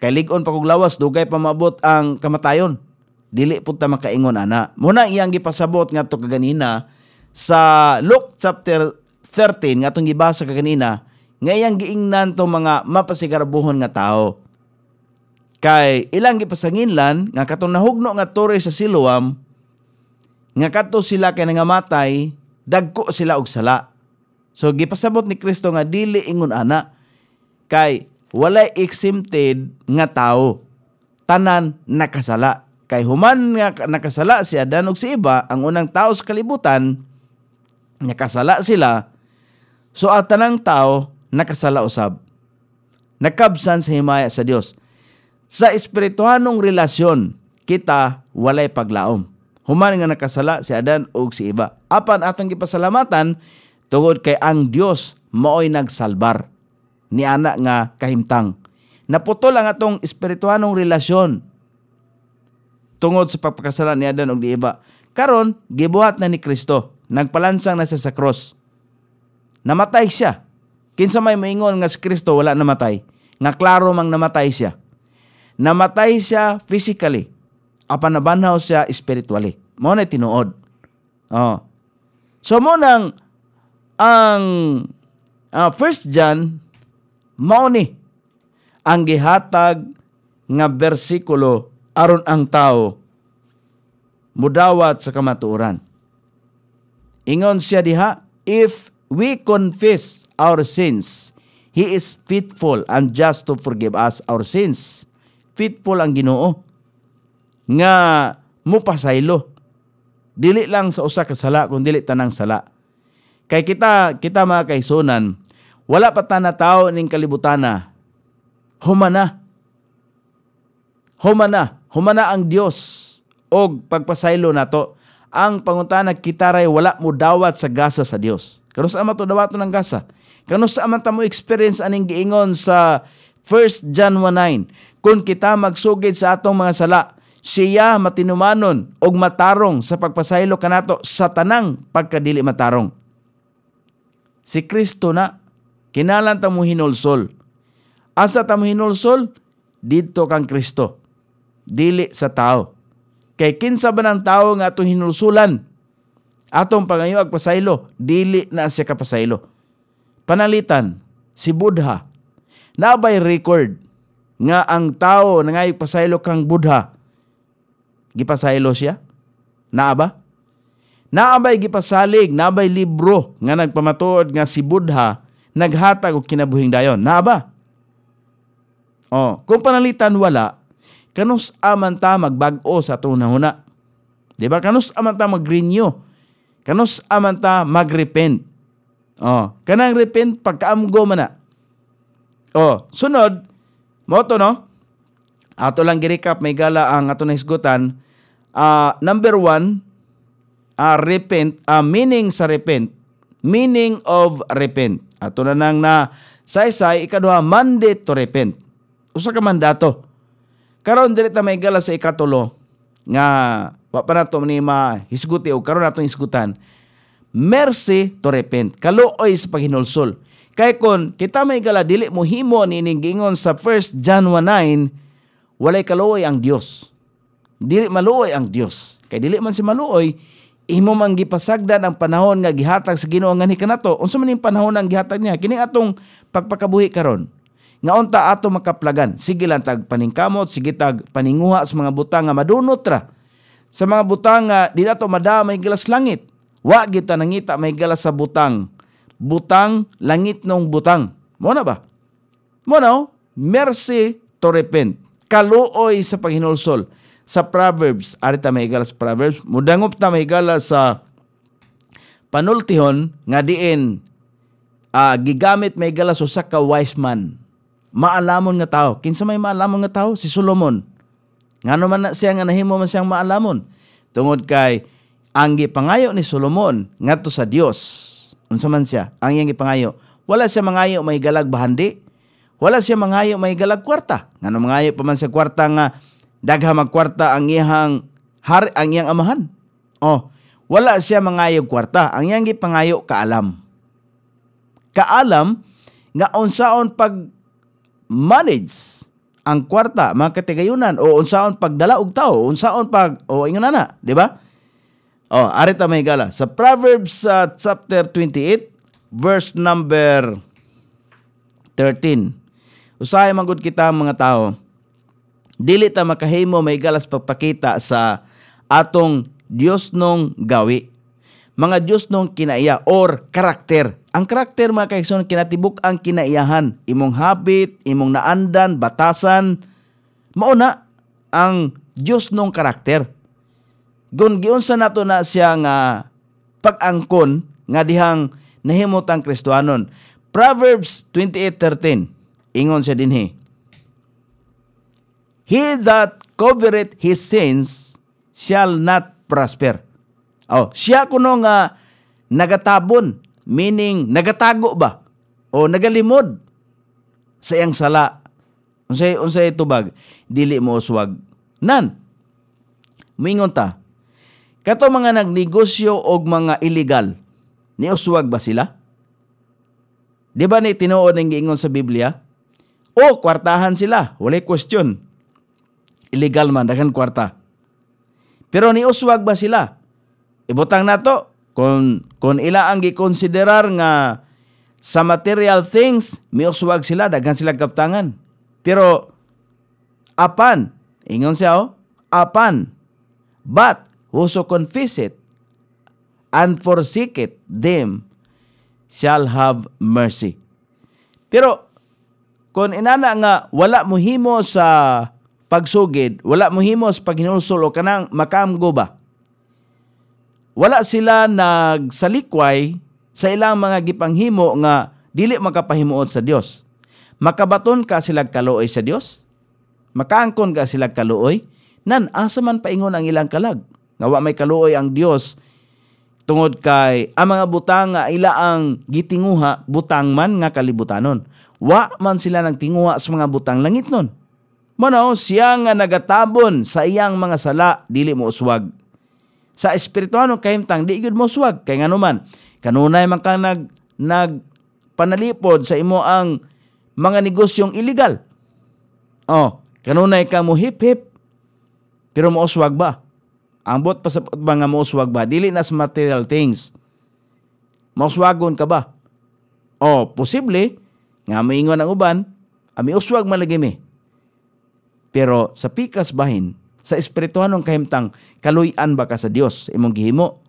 kay ligon pa kog lawas dugay pa mabot ang kamatayon dili pod ta makaingon ana muna iyang gipasabot nga ngadto kaganina sa Luke chapter 13 nga atong gibasa kaganina nga iyang giingnan to mga mapasigarbuhon nga tao kay ilang gipasanginlan nga katong nahugno nga tore sa Siloam nga kato sila kay nangamatay dagko sila og sala. So gipasabot ni Kristo nga dili ingon ana kay walay exempted nga tao tanan nakasala kay human nga nakasala si Adan ug si iba ang unang tao sa kalibutan nakasala sila so at tanang tao nakasala usab nakabsan sa himaya sa Dios sa espirituhanong relasyon kita walay paglaom human nga nakasala si Adan ug si iba apan atong gipasalamatan tungod kay ang Dios maoy nagsalbar ni ana nga kahimtang. Naputol ang atong espirituhanong relasyon tungod sa pagpakasalan ni Adan og diiba. Karon gibuhat na ni Kristo, nagpalansang na siya sa cross. Namatay siya. Kinsa may moingon nga si Kristo wala namatay, nga klaro mang namatay siya. Namatay siya physically, apan nabanhaw siya spiritually. Mao na tinuod. Oh. So mo nang ang uh, first John mao ang gihatag nga bersikulo aron ang tao mudawat sa kamatuoran. Ingon siya diha, if we confess our sins, He is faithful and just to forgive us our sins. Faithful ang Ginoo nga mupasaylo. Dili lang sa usa ka sala kun dili tanang sala Kay kita, kita mga kaisunan, wala pa ta na tao ning kalibutana. Humana. Humana. Humana ang Dios og pagpasaylo nato. Ang pangutana kita ray wala mo dawat sa gasa sa Dios. Kanos ama to dawaton ng gasa? Kanos ama ta mo experience aning giingon sa 1 John 1:9 kung kita magsugid sa atong mga sala siya matinumanon og matarong sa pagpasaylo kanato sa tanang pagkadili matarong si Kristo na kinalan ta mo hinulsol. Asa ta mo hinulsol? Dito kang Kristo. Dili sa tao. Kay kinsa ba ng tao nga atong hinulsulan? Atong pangayo agpasaylo, dili na siya kapasaylo. Panalitan, si Buddha, nabay record nga ang tao na nga pasaylo kang Buddha, gipasaylo siya? Naa ba? Naabay gipasalig, naabay libro nga nagpamatuod nga si Buddha naghatag og kinabuhing dayon. Naaba. Oh, kung panalitan wala, kanus aman ta magbag-o sa tunahuna. Di ba? Kanus aman ta magrenew. Kanus aman ta magrepent. Oh, kanang repent pagkaamgo man na. Oh, sunod, mo to no? Ato lang girecap may gala ang ato na isgutan. Uh, ah, number one, uh, repent, uh, meaning sa repent, meaning of repent. Ato na nang na saysay ikaduha mandate to repent. Usa ka mandato. Karon dili may gala sa ikatulo nga wa pa nato ni mahisguti og karon natong isgutan. Mercy to repent. Kaluoy sa paghinulsol. Kay kon kita may gala, dili mo himo nining gingon sa 1 John 1:9 walay kaluoy ang Dios. Dili maluoy ang Dios. Kay dili man si maluoy, imo man gipasagdan ang panahon nga gihatag sa Ginoo nganhi kanato unsa man yung panahon ang gihatag niya kini atong pagpakabuhi karon nga unta ato makaplagan sige lang tag paningkamot sige tag paninguha sa mga butang nga madunot ra sa mga butang nga di madamay galas langit wa kita nangita may galas sa butang butang langit nung butang mo na ba mo na oh? mercy to repent kaluoy sa paghinulsol sa Proverbs. Ari ta mahigala sa Proverbs. Mudangop ta mahigala sa panultihon nga diin uh, gigamit mahigala so sa ka wise man. Maalamon nga tao. Kinsa may maalamon nga tao? Si Solomon. Ngano man na siya nga nahimo man siyang maalamon. Tungod kay ang gipangayo ni Solomon ngadto sa Dios. Unsa man siya? Ang iyang gipangayo. Wala siya mangayo may galag bahandi. Wala siya mangayo may galag kwarta. Ngano mangayo pa man sa kwarta nga dagha magkwarta ang iyang har ang iyang amahan. Oh, wala siya mangayog kwarta, ang iyang gipangayo kaalam. Kaalam nga unsaon pag manage ang kwarta mga katigayunan o unsaon pagdala og tao unsaon pag o ingon na di ba oh ari ta may gala sa proverbs uh, chapter 28 verse number 13 usahay magud kita mga tao dili ta makahimo may galas pagpakita sa atong Dios nung gawi. Mga Dios nung kinaiya or karakter. Ang karakter mga kaigsoon kinatibuk ang kinaiyahan, imong habit, imong naandan, batasan. Mao na ang Dios nung karakter. Gun giunsa nato na siya nga pag-angkon nga dihang nahimot ang Kristohanon. Proverbs 28:13 ingon siya dinhi He that covereth his sins shall not prosper. Oh, siya kuno nga nagatabon, meaning nagatago ba o nagalimod sa iyang sala. Unsay unsay tubag dili mo uswag. Nan. Mingon ta. Kato mga nagnegosyo og mga illegal, ni uswag ba sila? Di ba ni tinuod ang giingon sa Biblia? O, kwartahan sila. Walay question illegal man daghang kwarta. Pero ni uswag ba sila? Ibutang nato kon kon ila ang gikonsiderar nga sa material things mi uswag sila daghan sila kaptangan. Pero apan ingon siya oh, apan but whoso confess it and forsake it them shall have mercy. Pero kung inana nga wala mo himo sa pagsugid, wala mo himos pag hinulsol o kanang makamgo ba. Wala sila nagsalikway sa ilang mga gipanghimo nga dili makapahimuot sa Dios. Makabaton ka sila kaluoy sa Dios? Makaangkon ka sila kaluoy? Nan, asa man paingon ang ilang kalag? Nga wa may kaluoy ang Dios tungod kay ang mga butang nga ila ang gitinguha butang man nga kalibutanon. Wa man sila nagtinguha sa mga butang langit nun. Manaw siya nga nagatabon sa iyang mga sala dili mo uswag. Sa espirituano kahimtang di gid mo uswag kay nganuman kanunay man kang nag nag panalipod sa imo ang mga negosyong illegal. Oh, kanunay ka mo hip hip pero mo uswag ba? Ambot pa sa mga mo uswag ba dili na sa material things. Mauswagon ka ba? Oh, posible nga ingon ang uban, ami ah, uswag malagimi pero sa pikas bahin, sa espirituhanong kahimtang, kaluyan ba ka sa Dios imong gihimo?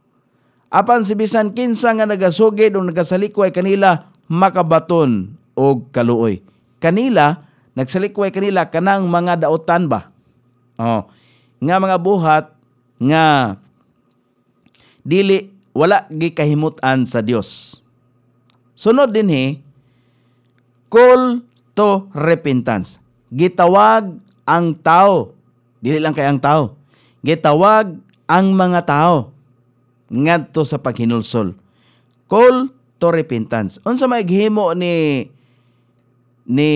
Apan si bisan kinsa nga nagasugid o nagasalikway kanila makabaton o kaluoy. Kanila, nagsalikway kanila kanang mga daotan ba? Oh, nga mga buhat nga dili wala gikahimutan sa Dios. Sunod din he, call to repentance. Gitawag ang tao. Dili lang kay ang tao. Gitawag ang mga tao ngadto sa paghinulsol. Call to repentance. Unsa may gihimo ni ni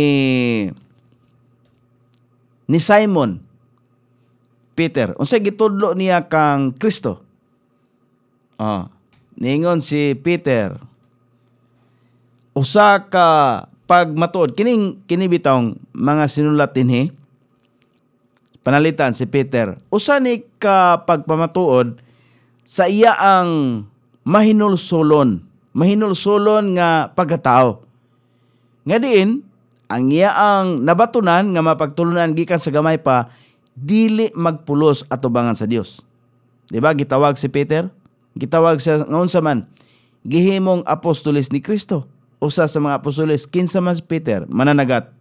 ni Simon Peter. Unsa gitudlo niya kang Kristo? Ah, ningon si Peter usa ka pagmatod kining kini bitawng mga sinulat dinhi panalitan si Peter. Usa ni ka pagpamatuod sa iya ang mahinulsulon, mahinulsulon nga pagkatao. Nga diin, ang iya ang nabatunan nga mapagtulunan gikan sa gamay pa dili magpulos atubangan sa Dios. Di ba gitawag si Peter? Gitawag siya ngayon sa man gihimong apostoles ni Kristo. Usa sa mga apostoles kinsa mas Peter mananagat.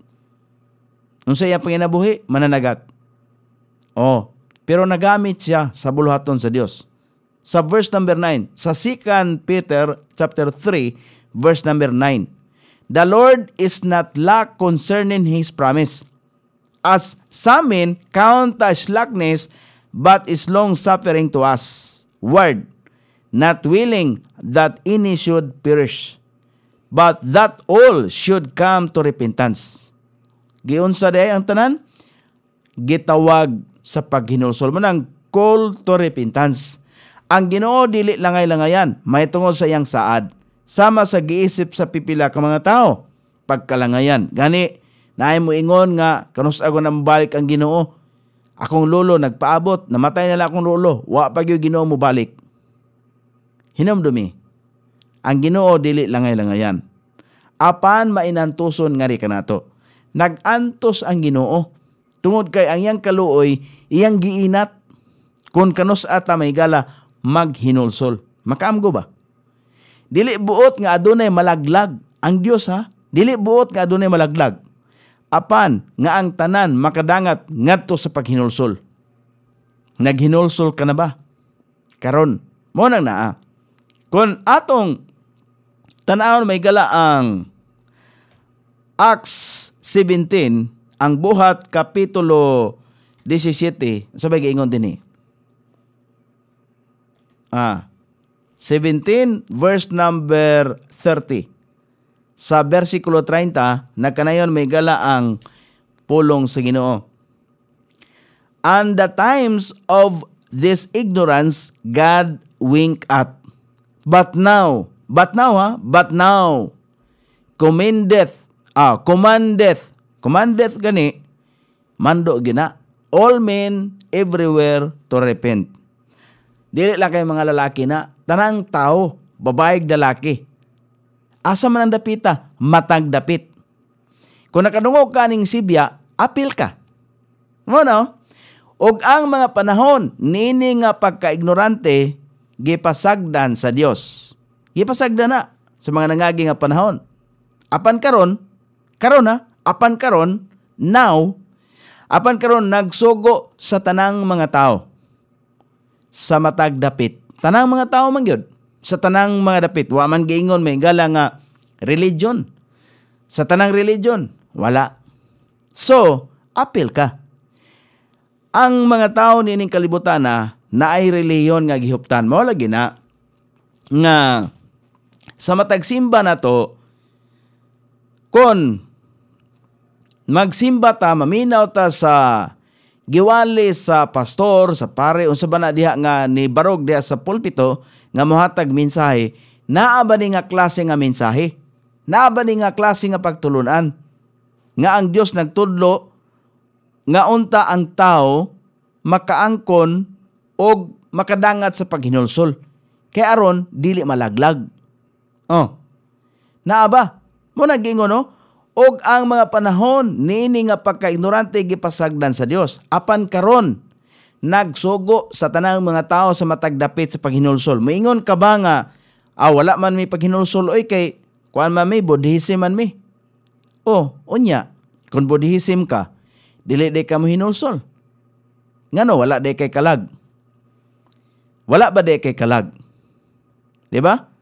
Unsa iya panginabuhi mananagat. Oh, pero nagamit siya sa buluhaton sa Dios. Sa verse number 9, sa 2 Peter chapter 3 verse number 9. The Lord is not lack concerning his promise. As some men count as slackness, but is long suffering to us. Word, not willing that any should perish, but that all should come to repentance. Giunsa day ang tanan? Gitawag sa paghinulsol mo ng call to repentance. Ang Ginoo dili langay-langayan may tungo sa iyang saad sama sa giisip sa pipila ka mga tao pagkalangayan. Gani naay mo ingon nga kanus ako nang balik ang Ginoo. Akong lolo nagpaabot, namatay nila akong lolo, wa pa gyud Ginoo mo balik. Hinumdumi. Ang Ginoo dili langay-langayan. Apan mainantuson nga ri kanato. Nagantos ang Ginoo Tungod kay ang iyang kaluoy, iyang giinat, kun kanos ata may gala, maghinulsol. Makaamgo ba? Dili buot nga adunay malaglag. Ang Dios ha? Dili buot nga adunay malaglag. Apan, nga ang tanan makadangat ngadto sa paghinulsol. Naghinulsol ka na ba? Karon, mo nang naa. kun atong tanawon may gala ang Acts 17 ang buhat kapitulo 17 sabay giingon dinhi eh. ah 17 verse number 30 sa bersikulo 30 nakanayon may gala ang pulong sa Ginoo and the times of this ignorance God wink at but now but now ha but now commendeth ah commandeth commandeth gani, mando gina, all men everywhere to repent. Dili lang kay mga lalaki na, tanang tao, babaeng lalaki. Asa man ang dapita, matag dapit. Kung nakadungog ka ning sibya, apil ka. Mo no? Og ang mga panahon nini nga pagkaignorante gipasagdan sa Dios. Gipasagdan na sa mga nangagi nga panahon. Apan karon, karon na apan karon now apan karon nagsugo sa tanang mga tao sa matag dapit tanang mga tao man gyud sa tanang mga dapit wa man giingon may gala nga religion sa tanang religion wala so apil ka ang mga tao nining kalibutan na na ay reliyon nga gihuptan mo lagi na nga sa matag simba na to kon Magsimba ta, maminaw ta sa giwali sa pastor, sa pare, unsa ba na diha nga ni barog diha sa pulpito nga mohatag mensahe, naa ba ni nga klase nga mensahe? Naa ba ni nga klase nga pagtulunan? Nga ang Dios nagtudlo nga unta ang tao makaangkon og makadangat sa paghinulsol. Kay aron dili malaglag. Oh. Naa ba? Mo nagingon no? Oh, og ang mga panahon nini nga pagkaignorante gipasagdan sa Dios apan karon nagsugo sa tanang mga tao sa matagdapit sa paghinulsol moingon ka ba nga ah, wala man may paghinulsol oy kay kuan man may bodhisim man mi oh unya kun bodhisim ka dili day ka mo ngano wala day kay kalag wala ba day kay kalag di ba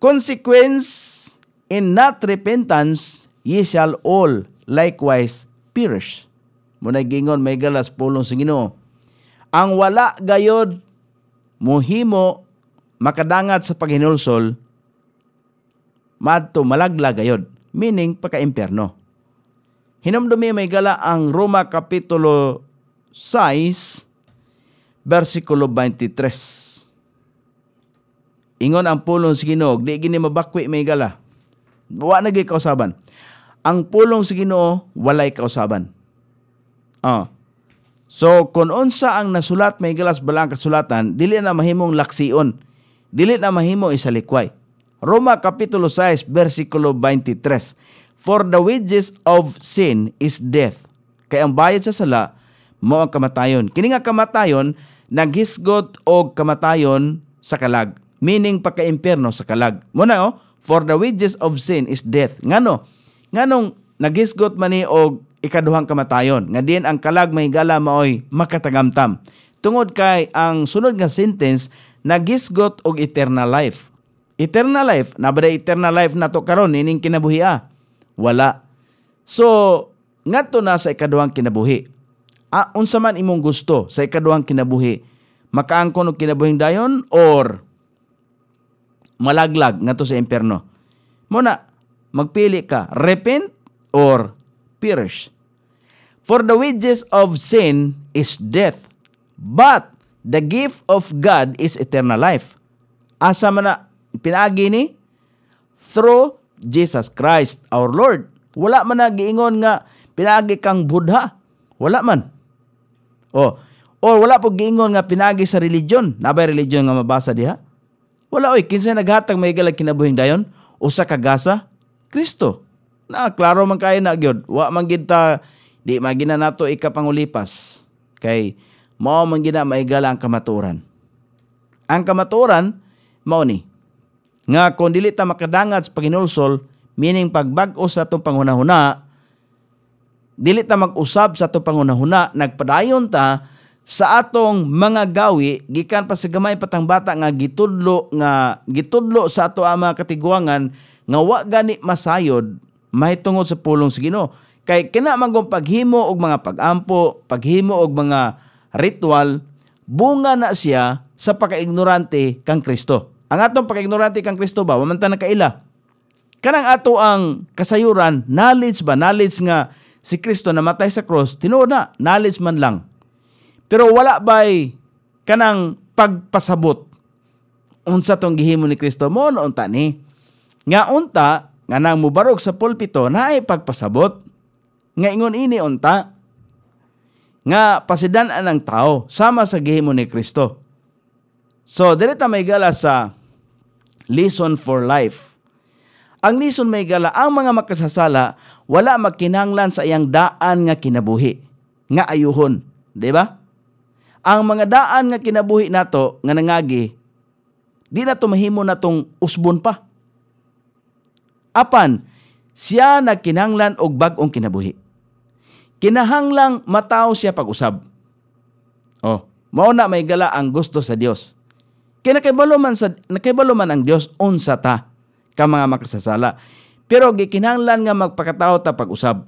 consequence and not repentance, ye shall all likewise perish. Munay gingon may galas pulong sa Ginoo. Ang wala gayod muhimo makadangat sa paghinulsol madto malagla gayod meaning pagka-impyerno. Hinamdumi may gala ang Roma Kapitulo 6 versikulo 23. Ingon ang pulong sa Ginoo, di gini mabakwi may gala Wa na gyud kausaban. Ang pulong sa Ginoo walay kausaban. Oh. So kun unsa ang nasulat may galas balang kasulatan, dili na mahimong laksion. Dili na mahimong isalikway. Roma kapitulo 6 bersikulo 23. For the wages of sin is death. Kay ang bayad sa sala mao ang kamatayon. Kini nga kamatayon naghisgot og kamatayon sa kalag meaning pagka-impyerno sa kalag. Muna oh, For the wages of sin is death. Ngano? Nganong nagisgot man ni og ikaduhang kamatayon. Nga din ang kalag may gala maoy makatagamtam. Tungod kay ang sunod nga sentence, nagisgot og eternal life. Eternal life, na nabada eternal life na to karon ining kinabuhia. Wala. So, ngadto na sa ikaduhang kinabuhi. Ah, unsa man imong gusto sa ikaduhang kinabuhi, makaangkon og kinabuhing dayon or malaglag ngadto sa impierno. Muna, magpili ka repent or perish. For the wages of sin is death, but the gift of God is eternal life. Asa man na pinagi ni through Jesus Christ our Lord. Wala man na giingon nga pinagi kang Buddha. Wala man. O, oh, or wala po giingon nga pinagi sa religion. Nabay religion nga mabasa diha. Wala oy, kinsa naghatag may galag kinabuhing dayon? Usa ka gasa? Kristo. Na klaro man kay na gyud, wa man gid ta di magina nato ikapangulipas. Kay mao man gina maigala ang kamaturan. Ang kamaturan mao ni nga kung dili ta makadangat sa paginulsol, meaning pagbag-o sa atong panghunahuna, dili ta mag-usab sa atong panghunahuna, nagpadayon ta sa atong mga gawi gikan pa sa gamay patang bata nga gitudlo nga gitudlo sa ato ang mga katiguangan nga wa gani masayod mahitungod sa pulong sa Ginoo kay kana man paghimo og mga pagampo paghimo og mga ritual bunga na siya sa pagkaignorante kang Kristo ang atong pagkaignorante kang Kristo ba man na kaila kanang ato ang kasayuran knowledge ba knowledge nga si Kristo namatay sa cross tinuod na knowledge man lang pero wala ba'y kanang pagpasabot unsa tong gihimo ni Kristo mo noon ni? Nga unta, nga nang mubarog sa pulpito na ay pagpasabot. Nga ingon ini unta, nga pasidanan ang tao sama sa gihimo ni Kristo. So, dili ta may gala sa lesson for life. Ang lesson may gala, ang mga makasasala, wala makinanglan sa iyang daan nga kinabuhi, nga ayuhon. Di ba? ang mga daan nga kinabuhi nato nga nangagi di na mahimo natong usbon pa apan siya nagkinahanglan og bag-ong kinabuhi kinahanglang mataw siya pag-usab oh mao na may gala ang gusto sa Dios kay man sa nakahibalo man ang Dios unsa ta ka mga makasasala pero gikinahanglan nga magpakatao ta pag-usab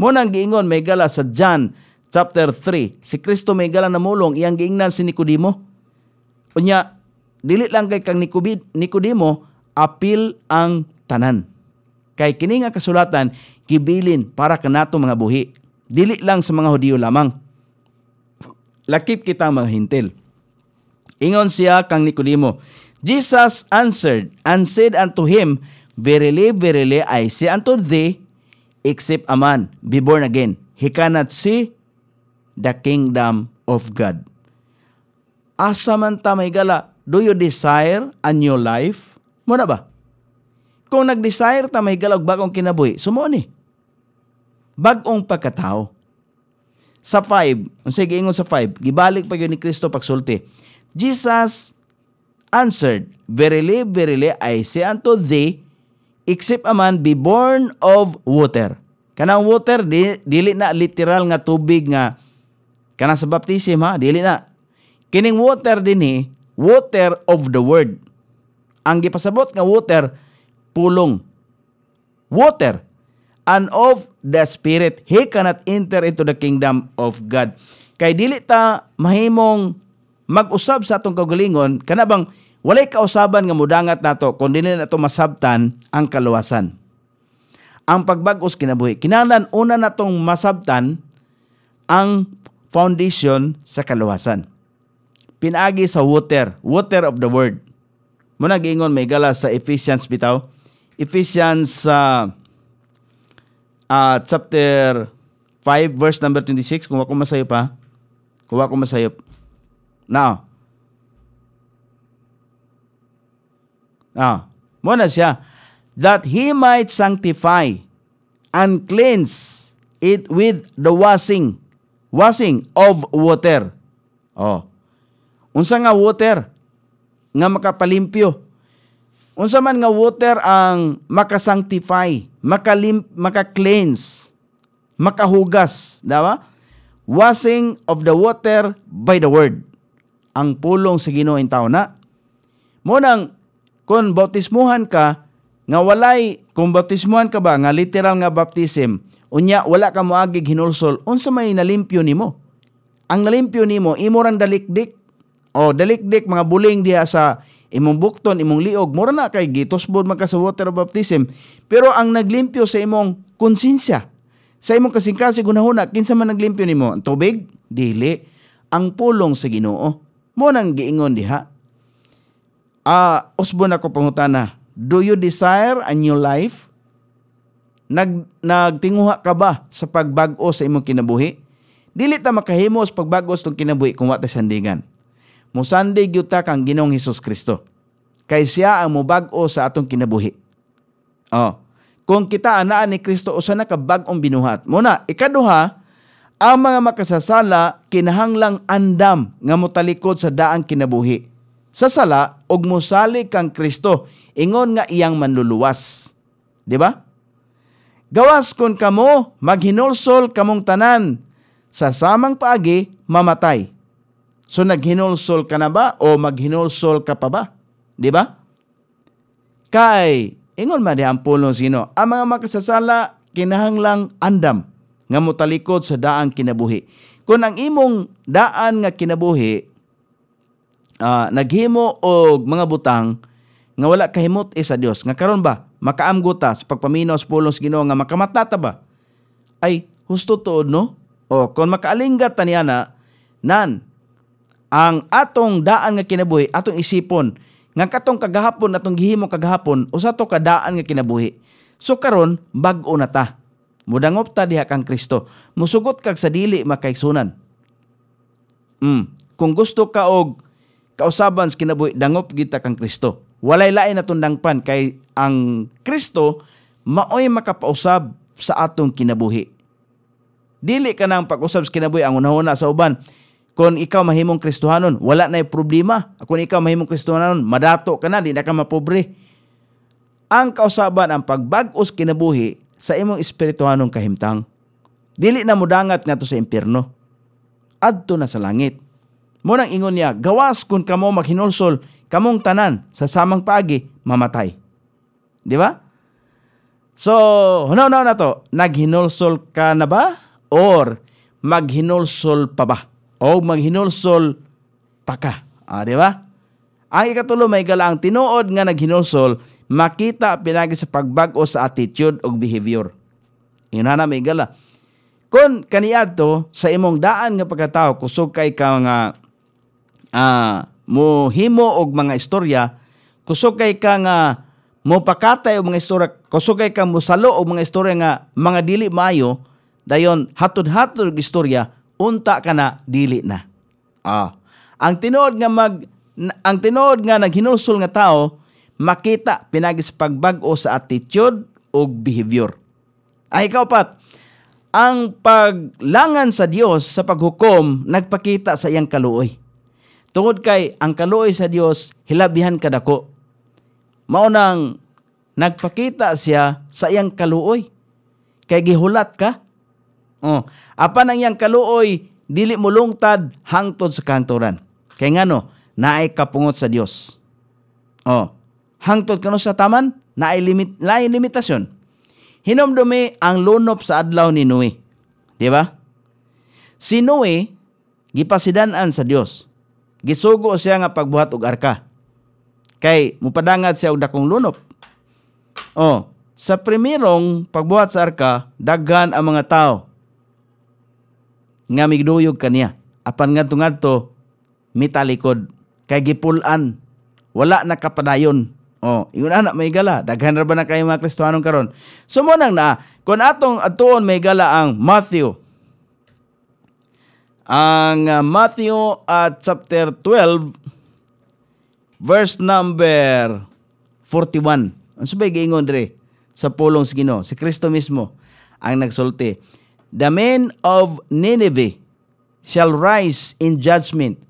mo nang giingon may gala sa John chapter 3, si Kristo may galang namulong, iyang giingnan si Nicodemo. Unya, dili lang kay kang Nicodemo, apil ang tanan. Kay kini nga kasulatan, gibilin para kanato mga buhi. Dili lang sa mga Hudiyo lamang. Lakip kita mga hintil. Ingon siya kang Nicodemo, Jesus answered and said unto him, Verily, verily, I say unto thee, except a man be born again, he cannot see the kingdom of God. Asa man ta may gala, do you desire a new life? Muna ba? Kung nag-desire ta may galag bagong kinabuhi, sumo ni. Bagong pagkatao. Sa 5, sige ingon sa 5, gibalik pa yun ni Kristo pagsulti. Jesus answered, Verily, verily, I say unto thee, except a man be born of water. Kanang water, di, dili na literal nga tubig nga Kana sa baptism ha, dili na. Kining water dini, eh, water of the word. Ang gipasabot nga water pulong. Water and of the spirit he cannot enter into the kingdom of God. Kay dili ta mahimong mag-usab sa atong kagalingon kana bang walay kausaban nga mudangat nato kun dili nato masabtan ang kaluwasan. Ang pagbag-os kinabuhi. Kinahanglan una natong masabtan ang foundation sa kaluwasan. Pinaagi sa water, water of the word. Muna giingon may gala sa Ephesians bitaw. Ephesians uh, uh, chapter 5 verse number 26 kung ako masayop pa. Kung ako masayop. Now. Now. Muna siya. That he might sanctify and cleanse it with the washing Washing of water. Oh. Unsa nga water nga makapalimpyo? Unsa man nga water ang makasanctify, makalim, maka-cleanse, di ba? Washing of the water by the word. Ang pulong sa Ginoo intaw na. Mo nang kun bautismuhan ka nga walay kung bautismuhan ka ba nga literal nga baptism, unya wala ka agig hinulsol unsa may nalimpyo nimo ang nalimpyo nimo imo rang dalikdik o dalikdik mga buling diha sa imong bukton imong liog mura na kay gitusbod magka sa water baptism pero ang naglimpyo sa imong konsensya sa imong kasing gunahuna kinsa man naglimpyo nimo ang tubig dili ang pulong sa Ginoo mo nang giingon diha ah uh, usbon ako pangutana do you desire a new life Nag, nagtinguha ka ba sa pagbag-o sa imong kinabuhi? Dili ta makahimo sa pagbag-o sa kinabuhi kung wata sandigan. Musandig yuta kang Ginoong Hesus Kristo. Kay siya ang mubag-o sa atong kinabuhi. Oh. Kung kita anaan ni Kristo usa na ka bag-ong binuhat. Muna, ikaduha, ang mga makasasala kinahanglang andam nga motalikod sa daang kinabuhi. Sa sala og musali kang Kristo ingon nga iyang manluluwas. Di ba? Gawas kon kamo, maghinulsol kamong tanan. Sa samang paagi, mamatay. So naghinulsol ka na ba o maghinulsol ka pa ba? Di ba? Kay, ingon man ang pulong sino, ang mga makasasala, kinahanglang andam nga motalikod sa daang kinabuhi. Kung ang imong daan nga kinabuhi, uh, naghimo og mga butang nga wala kahimot isa Dios nga karon ba makaamgota sa pagpamino sa pulong sa Ginoo nga makamatataba ay husto tuod no o kon makaalinggat tani ana nan ang atong daan nga kinabuhi atong isipon nga katong kagahapon atong gihimo kagahapon usa to ka daan nga kinabuhi so karon bag-o na ta mudangop ta diha kang Kristo musugot kag sa dili makaisunan mm kung gusto ka og kausaban sa kinabuhi dangop kita kang Kristo Walay lain na tundangpan kay ang Kristo maoy makapausab sa atong kinabuhi. Dili ka nang pag-usab sa kinabuhi ang una-una sa uban. Kung ikaw mahimong Kristohanon, wala na problema. Kung ikaw mahimong Kristohanon, madato ka na, di na ka mapobre. Ang kausaban ang pagbag-os kinabuhi sa imong espirituhanong kahimtang. Dili na mudangat nga to sa impyerno. Adto na sa langit. Munang ingon niya, gawas kung kamo maghinulsol kamong tanan sa samang pagi mamatay. Di ba? So, no, no, na to. Naghinulsol ka na ba? Or maghinulsol pa ba? O maghinulsol pa ka? Ah, di ba? Ang ikatulo may galaang tinuod nga naghinulsol, makita pinagi sa pagbag-o sa attitude o behavior. Inana may gala. Kung kaniadto sa imong daan nga pagkatao kusog kay ka nga uh, mohimo og mga istorya kusog kay ka nga mopakatay og mga istorya kusog kay ka mosalo og mga istorya nga mga dili maayo dayon hatod-hatod og istorya unta ka na dili na ah ang tinuod nga mag ang tinuod nga naghinulsol nga tao makita pinagis pagbag-o sa attitude og behavior. Ay ikaw pat, ang paglangan sa Dios sa paghukom nagpakita sa iyang kaluoy. Tungod kay ang kaluoy sa Dios hilabihan kadako. Mao nang nagpakita siya sa iyang kaluoy. Kay gihulat ka. Oh, apan ang iyang kaluoy dili mo lungtad hangtod sa kantoran. Kay ngano, naay kapungot sa Dios. Oh, hangtod kano sa taman, naay limit naay limitasyon. Hinumdumi ang lunop sa adlaw ni Noe. Di ba? Si Noe gipasidanan sa Dios Gisugo siya nga pagbuhat og arka. Kay mupadangat siya og dakong lunop. Oh, sa primerong pagbuhat sa arka, daghan ang mga tao nga migduyog kaniya. Apan nga ngadto mitalikod kay gipulan. Wala nakapadayon. Oh, ingon anak may gala. Daghan ra ba na kayo mga Kristohanong karon? So nang na kun atong atuon may gala ang Matthew ang uh, Matthew at uh, chapter 12 verse number 41. Ang subay giingon dire sa pulong sa Ginoo, si Kristo mismo ang nagsulti. The men of Nineveh shall rise in judgment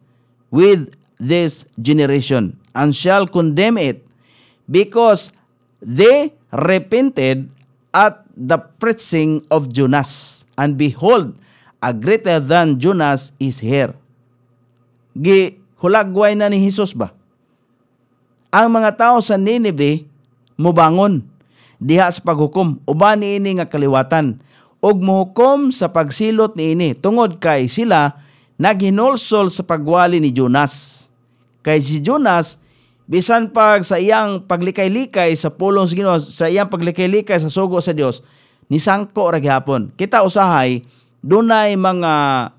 with this generation and shall condemn it because they repented at the preaching of Jonas. And behold, a greater than Jonas is here. Gi hulagway na ni Hesus ba? Ang mga tao sa Nineveh mubangon diha sa paghukom uban ni ini nga kaliwatan ug mohukom sa pagsilot ni ini tungod kay sila naghinulsol sa pagwali ni Jonas. Kay si Jonas bisan pag sa iyang paglikay-likay sa pulong sa Ginoo sa iyang paglikay-likay sa sugo sa Dios ni sangko ra gihapon. Kita usahay dunay mga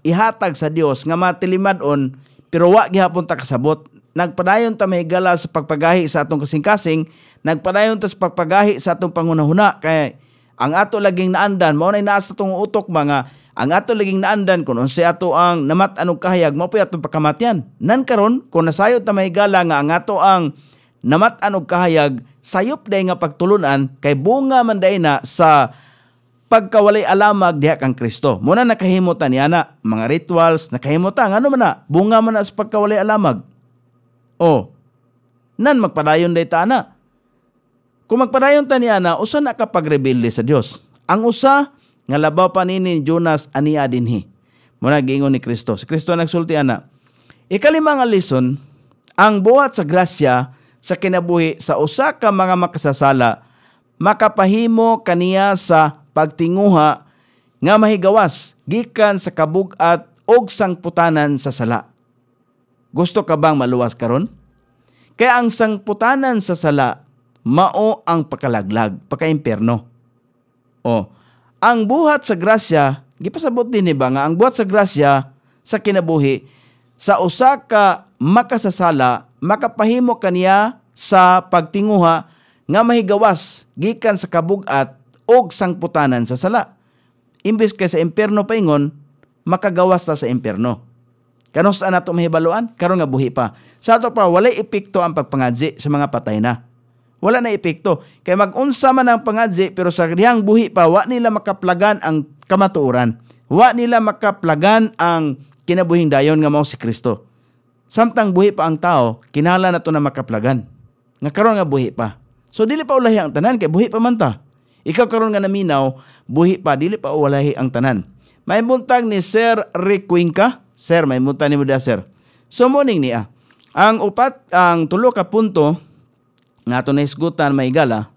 ihatag sa Dios nga matilimadon pero wa gihapon ta kasabot nagpadayon ta mahigala sa pagpagahi sa atong kasing-kasing nagpadayon ta sa pagpagahi sa atong pangunahuna kay ang ato laging naandan mao nay naa sa tong utok mga ang ato laging naandan kun unsay ato ang namat anong kahayag mao pay atong pakamatyan nan karon kun nasayod ta mahigala nga ang ato ang namat anong kahayag sayop day nga pagtulunan kay bunga man day na sa pagkawalay alamag diha kang Kristo. Muna nakahimutan niya na mga rituals, nakahimutan ano man na, bunga man na sa pagkawalay alamag. O, nan magpadayon day ta na. Kung magpadayon ta niya na, usa na kapag rebelde sa Dios. Ang usa nga labaw pa ni Jonas ania dinhi. Muna giingon ni Kristo. Si Kristo nagsulti ana. Ikalima nga lesson, ang buhat sa grasya sa kinabuhi sa usa ka mga makasasala makapahimo kaniya sa pagtinguha nga mahigawas gikan sa kabugat og sangputanan sa sala. Gusto ka bang maluwas karon? Kaya ang sangputanan sa sala mao ang pakalaglag, pakaimperno. O, ang buhat sa grasya, gipasabot din ni ba nga ang buhat sa grasya sa kinabuhi sa usa ka makasasala makapahimo kaniya sa pagtinguha nga mahigawas gikan sa kabugat og sangputanan sa sala. Imbes kay sa impierno paingon, makagawas ta sa impierno. Kanon sa anato mahibaluan, karon nga buhi pa. Sa ato pa walay epekto ang pagpangadzi sa mga patay na. Wala na epekto kay magunsa man ang pangadzi pero sa riyang buhi pa wa nila makaplagan ang kamatuoran. Wa nila makaplagan ang kinabuhing dayon nga mao si Kristo. Samtang buhi pa ang tao, kinala na to na makaplagan. Nga karon nga buhi pa. So dili pa ulahi ang tanan kay buhi pa man ta. Ikaw karon nga naminaw, buhi pa, dili pa walahi ang tanan. May muntang ni Sir Rick Sir, may muntang ni mo da, Sir. So, morning niya. Ang upat, ang tulo ka punto, nga ito na isgutan may gala,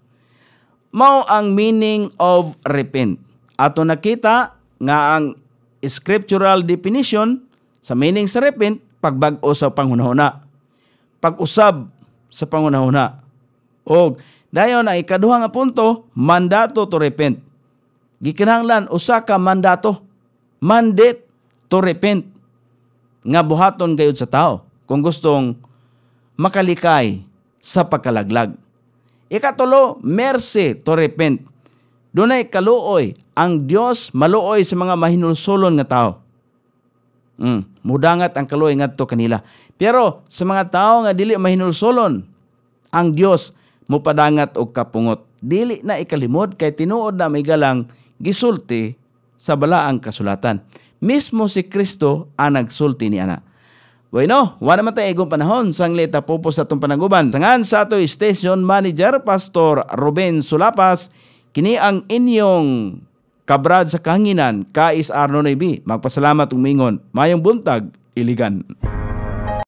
mao ang meaning of repent. Ato nakita nga ang scriptural definition sa meaning sa repent, pagbag-o sa panghunahuna. Pag-usab sa panghunahuna. O Dayon ang ikaduhang nga punto, mandato to repent. Gikinahanglan usa ka mandato, mandate to repent nga buhaton gayud sa tao kung gustong makalikay sa pagkalaglag. Ikatulo, mercy to repent. Dunay kaluoy ang Dios maluoy sa mga mahinulsulon nga tao. Mm, mudangat ang kaluoy ngadto kanila. Pero sa mga tao nga dili mahinulsulon ang Dios mupadangat og kapungot. Dili na ikalimod kay tinuod na may galang gisulti sa balaang kasulatan. Mismo si Kristo ang nagsulti ni ana. Bueno, wala man tayo igong panahon. Sanglita po po sa itong panaguban. Tangan sa ato station manager, Pastor Ruben Sulapas, kini ang inyong kabrad sa kahanginan, kais Arno Navy. Magpasalamat umingon. Mayong buntag, iligan.